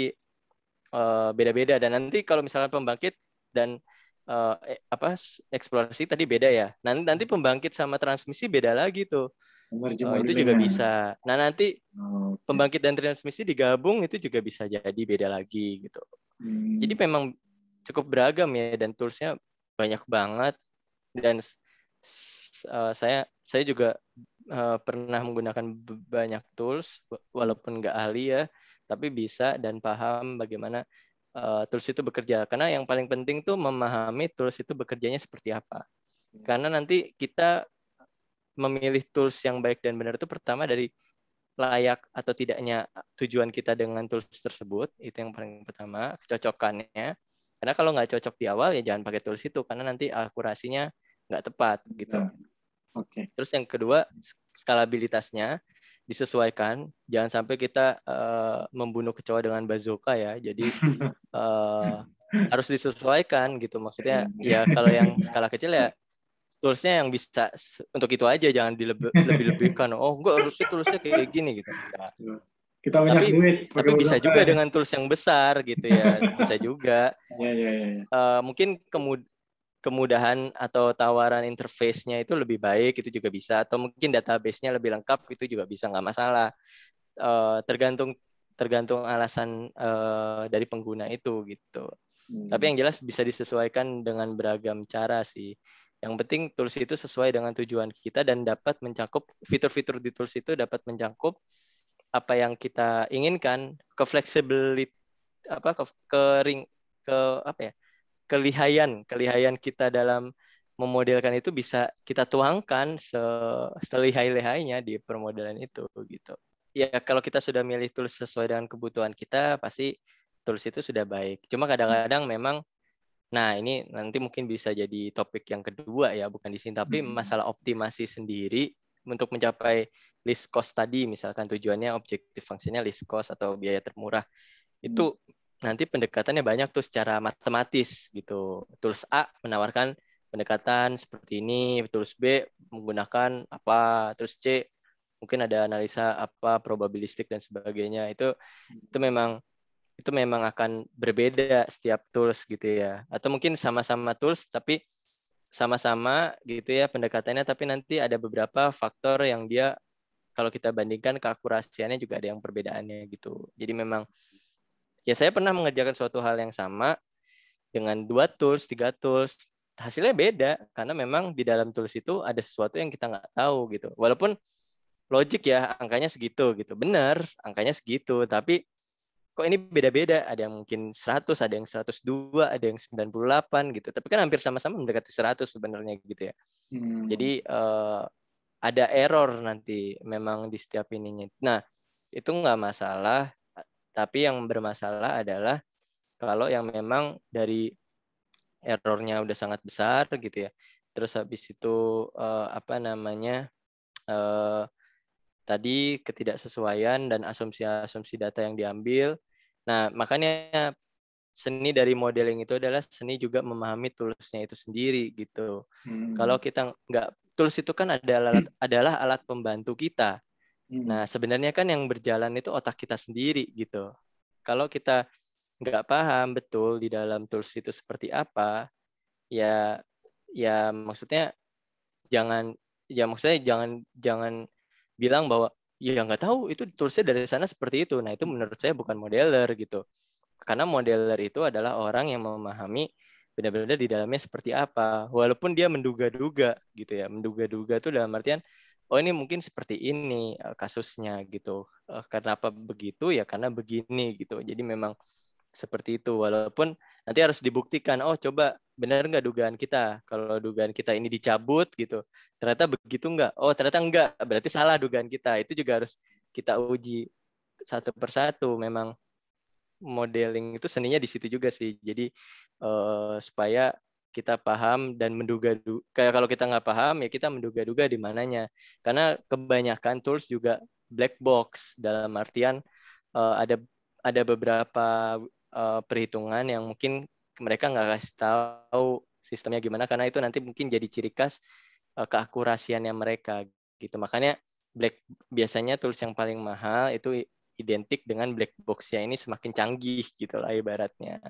Eh, beda-beda uh, dan nanti kalau misalnya pembangkit dan uh, apa eksplorasi tadi beda ya. Nanti nanti pembangkit sama transmisi beda lagi tuh. Oh, itu juga ya. bisa. Nah nanti oh, okay. pembangkit dan transmisi digabung itu juga bisa jadi beda lagi gitu. Hmm. Jadi memang cukup beragam ya dan toolsnya banyak banget dan uh, saya saya juga uh, pernah menggunakan banyak tools walaupun nggak ahli ya tapi bisa dan paham bagaimana uh, tools itu bekerja. Karena yang paling penting tuh memahami tools itu bekerjanya seperti apa. Hmm. Karena nanti kita memilih tools yang baik dan benar itu pertama dari layak atau tidaknya tujuan kita dengan tools tersebut itu yang paling pertama kecocokannya karena kalau nggak cocok di awal ya jangan pakai tools itu karena nanti akurasinya nggak tepat gitu. Nah, oke. Okay. Terus yang kedua skalabilitasnya disesuaikan. Jangan sampai kita uh, membunuh kecoa dengan bazooka ya. Jadi uh, harus disesuaikan gitu. Maksudnya hmm. ya kalau yang skala kecil ya tulisnya yang bisa untuk itu aja jangan dilebih-lebihkan. Oh, gue harusnya tulisnya kayak gini gitu. Nah, kita banyak tapi, duit. Tapi bisa juga ya. dengan tools yang besar gitu ya, bisa juga. Ya, ya, ya. Uh, mungkin kemud kemudahan atau tawaran interface-nya itu lebih baik itu juga bisa atau mungkin database-nya lebih lengkap itu juga bisa nggak masalah uh, tergantung tergantung alasan uh, dari pengguna itu gitu hmm. tapi yang jelas bisa disesuaikan dengan beragam cara sih yang penting tools itu sesuai dengan tujuan kita dan dapat mencakup fitur-fitur di tools itu dapat mencakup apa yang kita inginkan ke fleksibilitas apa ke, ke ring ke apa ya kelihayan kelihayan kita dalam memodelkan itu bisa kita tuangkan se selihai-lihainya di permodelan itu gitu. Ya kalau kita sudah milih tools sesuai dengan kebutuhan kita pasti tools itu sudah baik. Cuma kadang-kadang memang nah ini nanti mungkin bisa jadi topik yang kedua ya bukan di sini tapi masalah optimasi sendiri untuk mencapai list cost tadi misalkan tujuannya objektif fungsinya list cost atau biaya termurah itu nanti pendekatannya banyak tuh secara matematis gitu. Tools A menawarkan pendekatan seperti ini, tools B menggunakan apa, terus C mungkin ada analisa apa probabilistik dan sebagainya. Itu itu memang itu memang akan berbeda setiap tools gitu ya. Atau mungkin sama-sama tools tapi sama-sama gitu ya pendekatannya tapi nanti ada beberapa faktor yang dia kalau kita bandingkan keakurasiannya juga ada yang perbedaannya gitu. Jadi memang ya saya pernah mengerjakan suatu hal yang sama dengan dua tools, tiga tools, hasilnya beda karena memang di dalam tools itu ada sesuatu yang kita nggak tahu gitu. Walaupun logik ya angkanya segitu gitu, benar angkanya segitu, tapi kok ini beda-beda, ada yang mungkin 100, ada yang 102, ada yang 98 gitu. Tapi kan hampir sama-sama mendekati 100 sebenarnya gitu ya. Hmm. Jadi uh, ada error nanti memang di setiap ininya. Nah, itu nggak masalah tapi yang bermasalah adalah kalau yang memang dari errornya udah sangat besar gitu ya. Terus habis itu uh, apa namanya eh, tadi ketidaksesuaian dan asumsi-asumsi data yang diambil. Nah makanya seni dari modeling itu adalah seni juga memahami toolsnya itu sendiri gitu. Hmm. Kalau kita nggak tools itu kan adalah adalah alat pembantu kita. Hmm. Nah, sebenarnya kan yang berjalan itu otak kita sendiri gitu. Kalau kita nggak paham betul di dalam tools itu seperti apa, ya ya maksudnya jangan ya maksudnya jangan jangan bilang bahwa ya nggak tahu itu toolsnya dari sana seperti itu. Nah, itu menurut saya bukan modeler gitu. Karena modeler itu adalah orang yang memahami benar-benar di dalamnya seperti apa, walaupun dia menduga-duga gitu ya. Menduga-duga itu dalam artian oh ini mungkin seperti ini eh, kasusnya gitu. Uh, kenapa begitu? Ya karena begini gitu. Jadi memang seperti itu walaupun nanti harus dibuktikan oh coba benar nggak dugaan kita kalau dugaan kita ini dicabut gitu ternyata begitu nggak oh ternyata nggak berarti salah dugaan kita itu juga harus kita uji satu persatu memang modeling itu seninya di situ juga sih jadi eh, supaya kita paham dan menduga kayak kalau kita nggak paham ya kita menduga-duga di mananya karena kebanyakan tools juga black box dalam artian uh, ada ada beberapa uh, perhitungan yang mungkin mereka nggak kasih tahu sistemnya gimana karena itu nanti mungkin jadi ciri khas uh, keakurasiannya mereka gitu makanya black biasanya tools yang paling mahal itu identik dengan black box-nya ini semakin canggih gitu lah ibaratnya.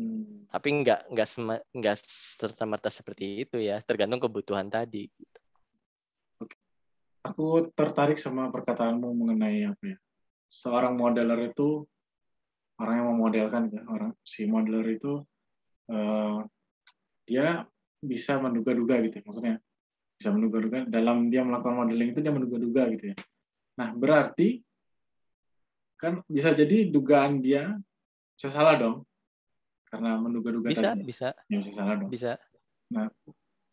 Hmm. Tapi nggak nggak nggak serta merta seperti itu ya, tergantung kebutuhan tadi. Gitu. Oke, aku tertarik sama perkataanmu mengenai apa ya? Seorang modeler itu orang yang memodelkan ya orang si modeler itu uh, dia bisa menduga-duga gitu, ya. maksudnya bisa menduga-duga dalam dia melakukan modeling itu dia menduga-duga gitu ya. Nah berarti kan bisa jadi dugaan dia bisa salah dong karena menduga-duga bisa tadi. bisa ya, bisa salah dong bisa nah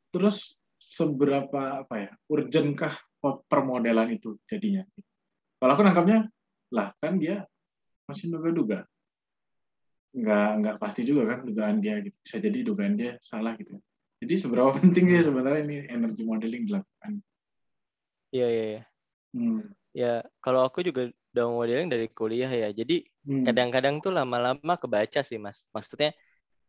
terus seberapa apa ya urgentkah permodelan itu jadinya kalau aku nangkapnya lah kan dia masih duga-duga nggak nggak pasti juga kan dugaan dia gitu bisa jadi dugaan dia salah gitu jadi seberapa penting sih sebenarnya ini energi modeling dilakukan iya iya iya hmm. ya kalau aku juga udah modeling dari kuliah ya jadi Hmm. kadang-kadang tuh lama-lama kebaca sih mas maksudnya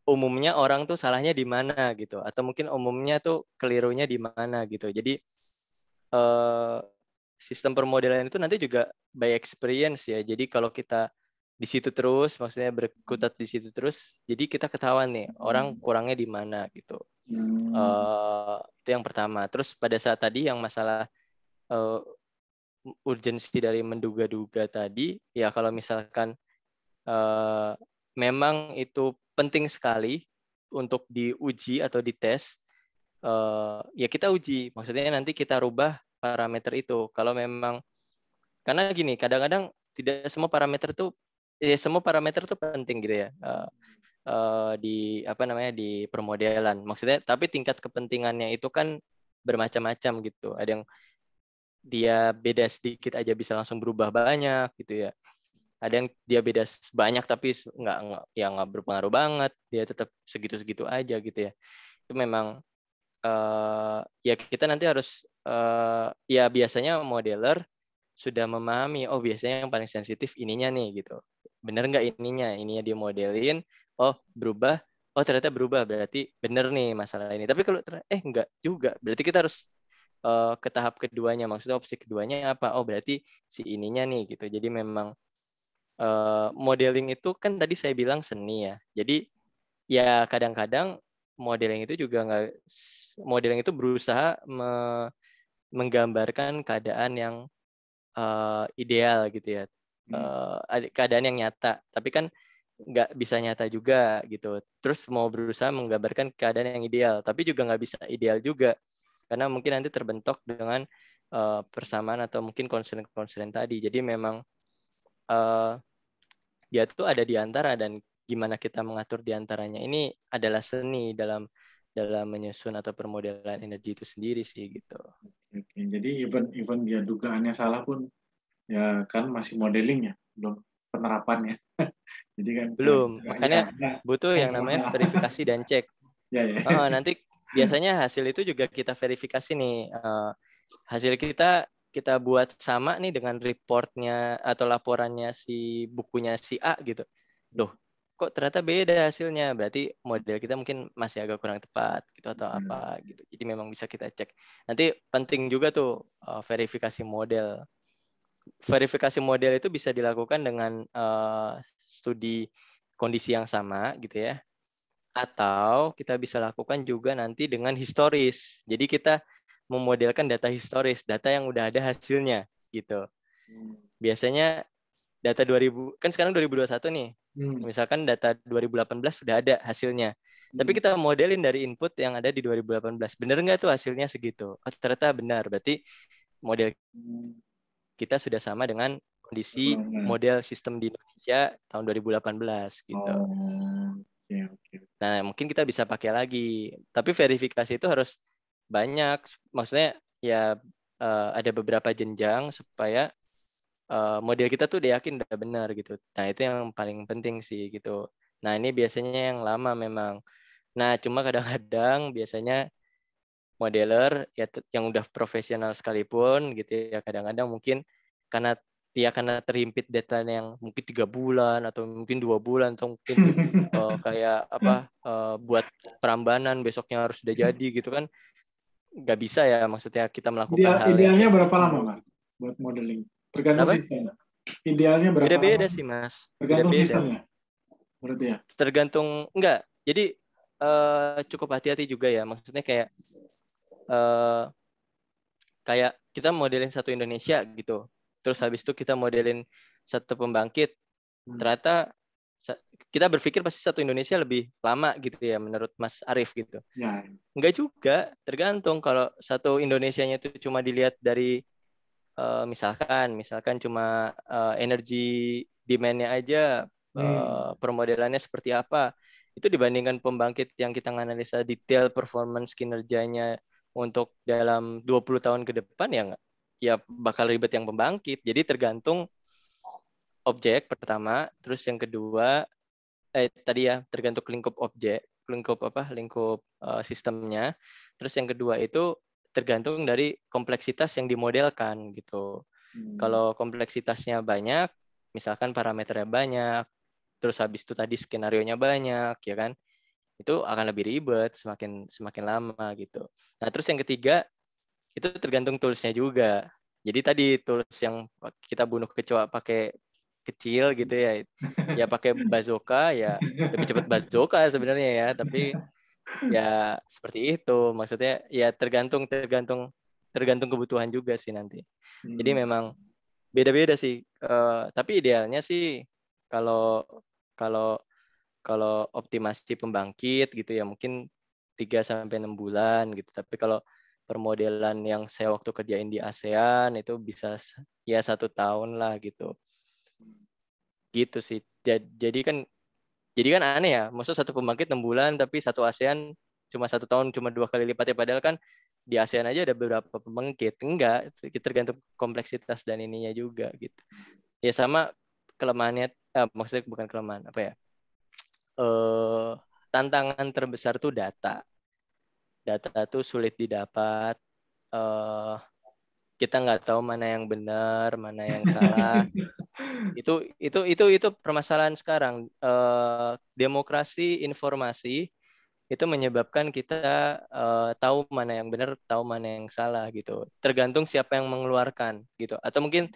umumnya orang tuh salahnya di mana gitu atau mungkin umumnya tuh kelirunya di mana gitu jadi uh, sistem permodelan itu nanti juga by experience ya jadi kalau kita di situ terus maksudnya berkutat di situ terus jadi kita ketahuan nih orang hmm. kurangnya di mana gitu hmm. uh, itu yang pertama terus pada saat tadi yang masalah uh, urgensi dari menduga-duga tadi ya kalau misalkan Eh, memang itu penting sekali untuk diuji atau dites. Uh, ya kita uji, maksudnya nanti kita rubah parameter itu. Kalau memang karena gini, kadang-kadang tidak semua parameter itu, ya semua parameter itu penting gitu ya. Uh, di apa namanya di permodelan. Maksudnya tapi tingkat kepentingannya itu kan bermacam-macam gitu. Ada yang dia beda sedikit aja bisa langsung berubah banyak gitu ya ada yang dia beda banyak tapi nggak nggak ya nggak berpengaruh banget dia tetap segitu-segitu aja gitu ya itu memang uh, ya kita nanti harus uh, ya biasanya modeler sudah memahami oh biasanya yang paling sensitif ininya nih gitu bener nggak ininya ininya dia modelin oh berubah oh ternyata berubah berarti bener nih masalah ini tapi kalau eh nggak juga berarti kita harus uh, ke tahap keduanya maksudnya opsi keduanya apa oh berarti si ininya nih gitu jadi memang Eh, modeling itu kan tadi saya bilang seni ya. Jadi ya kadang-kadang modeling itu juga nggak modeling itu berusaha me, menggambarkan keadaan yang uh, ideal gitu ya. Uh, keadaan yang nyata. Tapi kan nggak bisa nyata juga gitu. Terus mau berusaha menggambarkan keadaan yang ideal, tapi juga nggak bisa ideal juga karena mungkin nanti terbentuk dengan uh, persamaan atau mungkin konsen-konsen tadi. Jadi memang uh, dia tuh ada di antara dan gimana kita mengatur di antaranya ini adalah seni dalam dalam menyusun atau permodelan energi itu sendiri sih gitu. Oke, jadi even even dia dugaannya salah pun ya kan masih modeling ya, belum penerapannya. jadi kan belum. Kan, Makanya ya, ya, butuh yang namanya nah. verifikasi dan cek. ya, ya. Oh, nanti biasanya hasil itu juga kita verifikasi nih. Uh, hasil kita kita buat sama nih dengan reportnya atau laporannya si bukunya si A gitu. Loh, kok ternyata beda hasilnya. Berarti model kita mungkin masih agak kurang tepat gitu atau hmm. apa gitu. Jadi memang bisa kita cek. Nanti penting juga tuh uh, verifikasi model. Verifikasi model itu bisa dilakukan dengan uh, studi kondisi yang sama gitu ya. Atau kita bisa lakukan juga nanti dengan historis. Jadi kita memodelkan data historis, data yang udah ada hasilnya gitu. Hmm. Biasanya data 2000 kan sekarang 2021 nih. Hmm. Misalkan data 2018 sudah ada hasilnya. Hmm. Tapi kita modelin dari input yang ada di 2018. Benar nggak tuh hasilnya segitu? Oh, ternyata benar. Berarti model hmm. kita sudah sama dengan kondisi model sistem di Indonesia tahun 2018 gitu. Oh. okay. Nah, mungkin kita bisa pakai lagi. Tapi verifikasi itu harus banyak maksudnya ya uh, ada beberapa jenjang supaya uh, model kita tuh yakin udah benar gitu nah itu yang paling penting sih gitu nah ini biasanya yang lama memang nah cuma kadang-kadang biasanya modeler ya yang udah profesional sekalipun gitu ya kadang-kadang mungkin karena dia karena terhimpit data yang mungkin tiga bulan atau mungkin dua bulan atau mungkin uh, kayak apa uh, buat perambanan besoknya harus sudah jadi gitu kan nggak bisa ya maksudnya kita melakukan Ideal, hal idealnya yang... berapa lama hmm. mas buat modeling tergantung Apa? sistem idealnya berapa beda beda lama? sih mas tergantung beda -beda. sistemnya berarti ya tergantung enggak jadi uh, cukup hati-hati juga ya maksudnya kayak uh, kayak kita modelin satu Indonesia gitu terus habis itu kita modelin satu pembangkit hmm. ternyata kita berpikir pasti satu Indonesia lebih lama gitu ya menurut Mas Arief gitu. Ya. Enggak juga, tergantung kalau satu Indonesianya itu cuma dilihat dari uh, misalkan misalkan cuma uh, energi demand-nya aja hmm. uh, permodelannya seperti apa. Itu dibandingkan pembangkit yang kita analisa detail performance kinerjanya untuk dalam 20 tahun ke depan ya ya bakal ribet yang pembangkit. Jadi tergantung objek pertama, terus yang kedua eh tadi ya tergantung lingkup objek, lingkup apa? lingkup uh, sistemnya. Terus yang kedua itu tergantung dari kompleksitas yang dimodelkan gitu. Hmm. Kalau kompleksitasnya banyak, misalkan parameternya banyak, terus habis itu tadi skenario-nya banyak ya kan. Itu akan lebih ribet semakin semakin lama gitu. Nah, terus yang ketiga itu tergantung toolsnya juga. Jadi tadi tools yang kita bunuh kecoa pakai kecil gitu ya ya pakai bazooka ya lebih cepat bazooka sebenarnya ya tapi ya seperti itu maksudnya ya tergantung tergantung tergantung kebutuhan juga sih nanti jadi hmm. memang beda-beda sih uh, tapi idealnya sih kalau kalau kalau optimasi pembangkit gitu ya mungkin 3 sampai enam bulan gitu tapi kalau permodelan yang saya waktu kerjain di ASEAN itu bisa ya satu tahun lah gitu gitu sih jadi kan jadi kan aneh ya maksud satu pembangkit enam bulan tapi satu ASEAN cuma satu tahun cuma dua kali lipat ya padahal kan di ASEAN aja ada beberapa pembangkit enggak kita tergantung kompleksitas dan ininya juga gitu ya sama kelemahannya eh, maksudnya bukan kelemahan apa ya eh, tantangan terbesar tuh data data tuh sulit didapat eh, kita nggak tahu mana yang benar mana yang salah itu itu itu itu permasalahan sekarang eh, demokrasi informasi itu menyebabkan kita eh, tahu mana yang benar tahu mana yang salah gitu tergantung siapa yang mengeluarkan gitu atau mungkin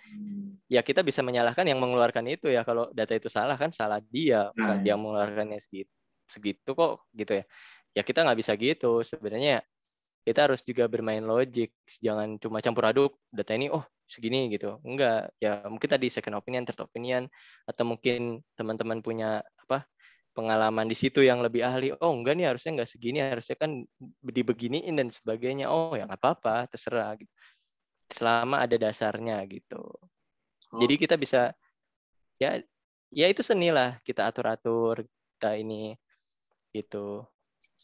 ya kita bisa menyalahkan yang mengeluarkan itu ya kalau data itu salah kan salah dia nah, dia ya. mengeluarkannya segitu segitu kok gitu ya ya kita nggak bisa gitu sebenarnya kita harus juga bermain logik jangan cuma campur aduk data ini oh segini gitu enggak ya mungkin tadi second opinion third opinion atau mungkin teman-teman punya apa pengalaman di situ yang lebih ahli oh enggak nih harusnya enggak segini harusnya kan dibeginiin dan sebagainya oh ya nggak apa-apa terserah gitu selama ada dasarnya gitu oh. jadi kita bisa ya ya itu seni lah kita atur atur kita ini gitu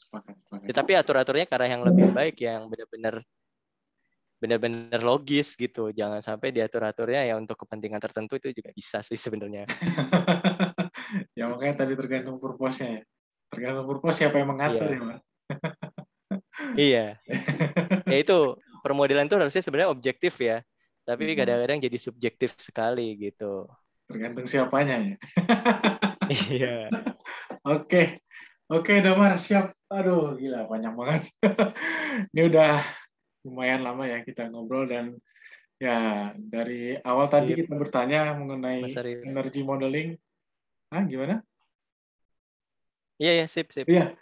tetapi Ya, tapi atur aturnya ke arah yang lebih baik yang benar-benar benar-benar logis gitu jangan sampai diatur aturnya ya untuk kepentingan tertentu itu juga bisa sih sebenarnya ya makanya tadi tergantung purpose-nya ya tergantung purpose siapa yang mengatur iya. ya pak iya ya itu permodelan itu harusnya sebenarnya objektif ya tapi hmm. kadang-kadang jadi subjektif sekali gitu tergantung siapanya ya iya oke oke Damar siap Aduh, gila banyak banget. Ini udah lumayan lama ya kita ngobrol dan ya dari awal tadi iya. kita bertanya mengenai energi modeling. Ah, gimana? Iya, ya, sip, sip. Iya.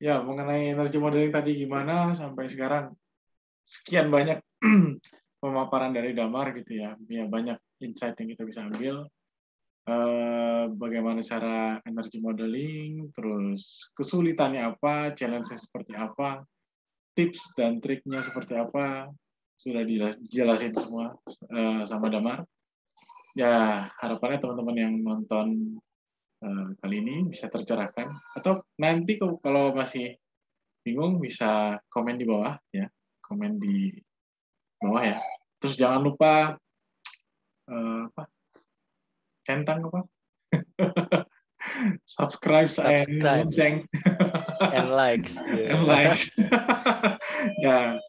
Ya, mengenai energi modeling tadi gimana sampai sekarang sekian banyak pemaparan dari Damar gitu ya. Ya banyak insight yang kita bisa ambil Eh, bagaimana cara energi modeling, terus kesulitannya apa, challenge seperti apa, tips dan triknya seperti apa, sudah dijelasin semua eh, sama Damar. Ya, harapannya teman-teman yang nonton eh, kali ini bisa tercerahkan. Atau nanti kalau masih bingung bisa komen di bawah ya, komen di bawah ya. Terus jangan lupa centang apa? subscribe and lonceng and likes yeah. and likes ya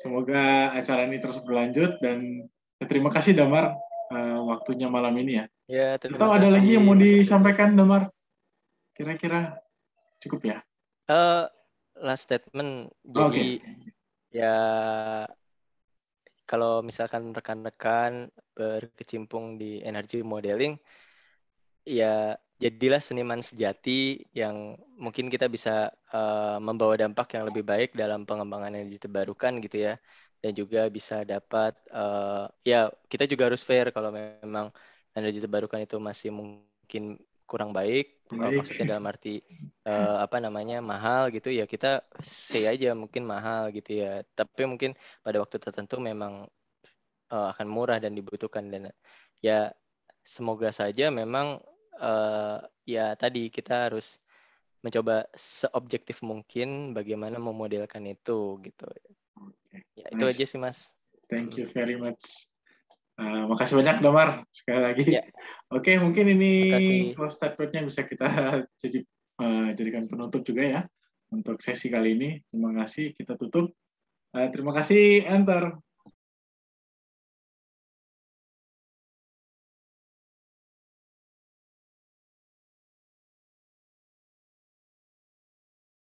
semoga acara ini terus berlanjut dan ya, terima kasih Damar uh, waktunya malam ini ya ya terima atau ada lagi yang mau disampaikan Damar kira-kira cukup ya uh, last statement jadi okay. ya kalau misalkan rekan-rekan berkecimpung di energi modeling, ya jadilah seniman sejati yang mungkin kita bisa uh, membawa dampak yang lebih baik dalam pengembangan energi terbarukan gitu ya. Dan juga bisa dapat, uh, ya kita juga harus fair kalau memang energi terbarukan itu masih mungkin kurang baik, eh, baik. maksudnya dalam arti uh, apa namanya mahal gitu ya kita say aja mungkin mahal gitu ya tapi mungkin pada waktu tertentu memang uh, akan murah dan dibutuhkan dan ya semoga saja memang uh, ya tadi kita harus mencoba seobjektif mungkin bagaimana memodelkan itu gitu. Okay. Ya, nice. itu aja sih mas. Thank you very much. Nah, makasih banyak Damar sekali lagi. Ya. Oke, mungkin ini close statementnya bisa kita jadi, uh, jadikan penutup juga ya untuk sesi kali ini. Terima kasih, kita tutup. Uh, terima kasih, Enter.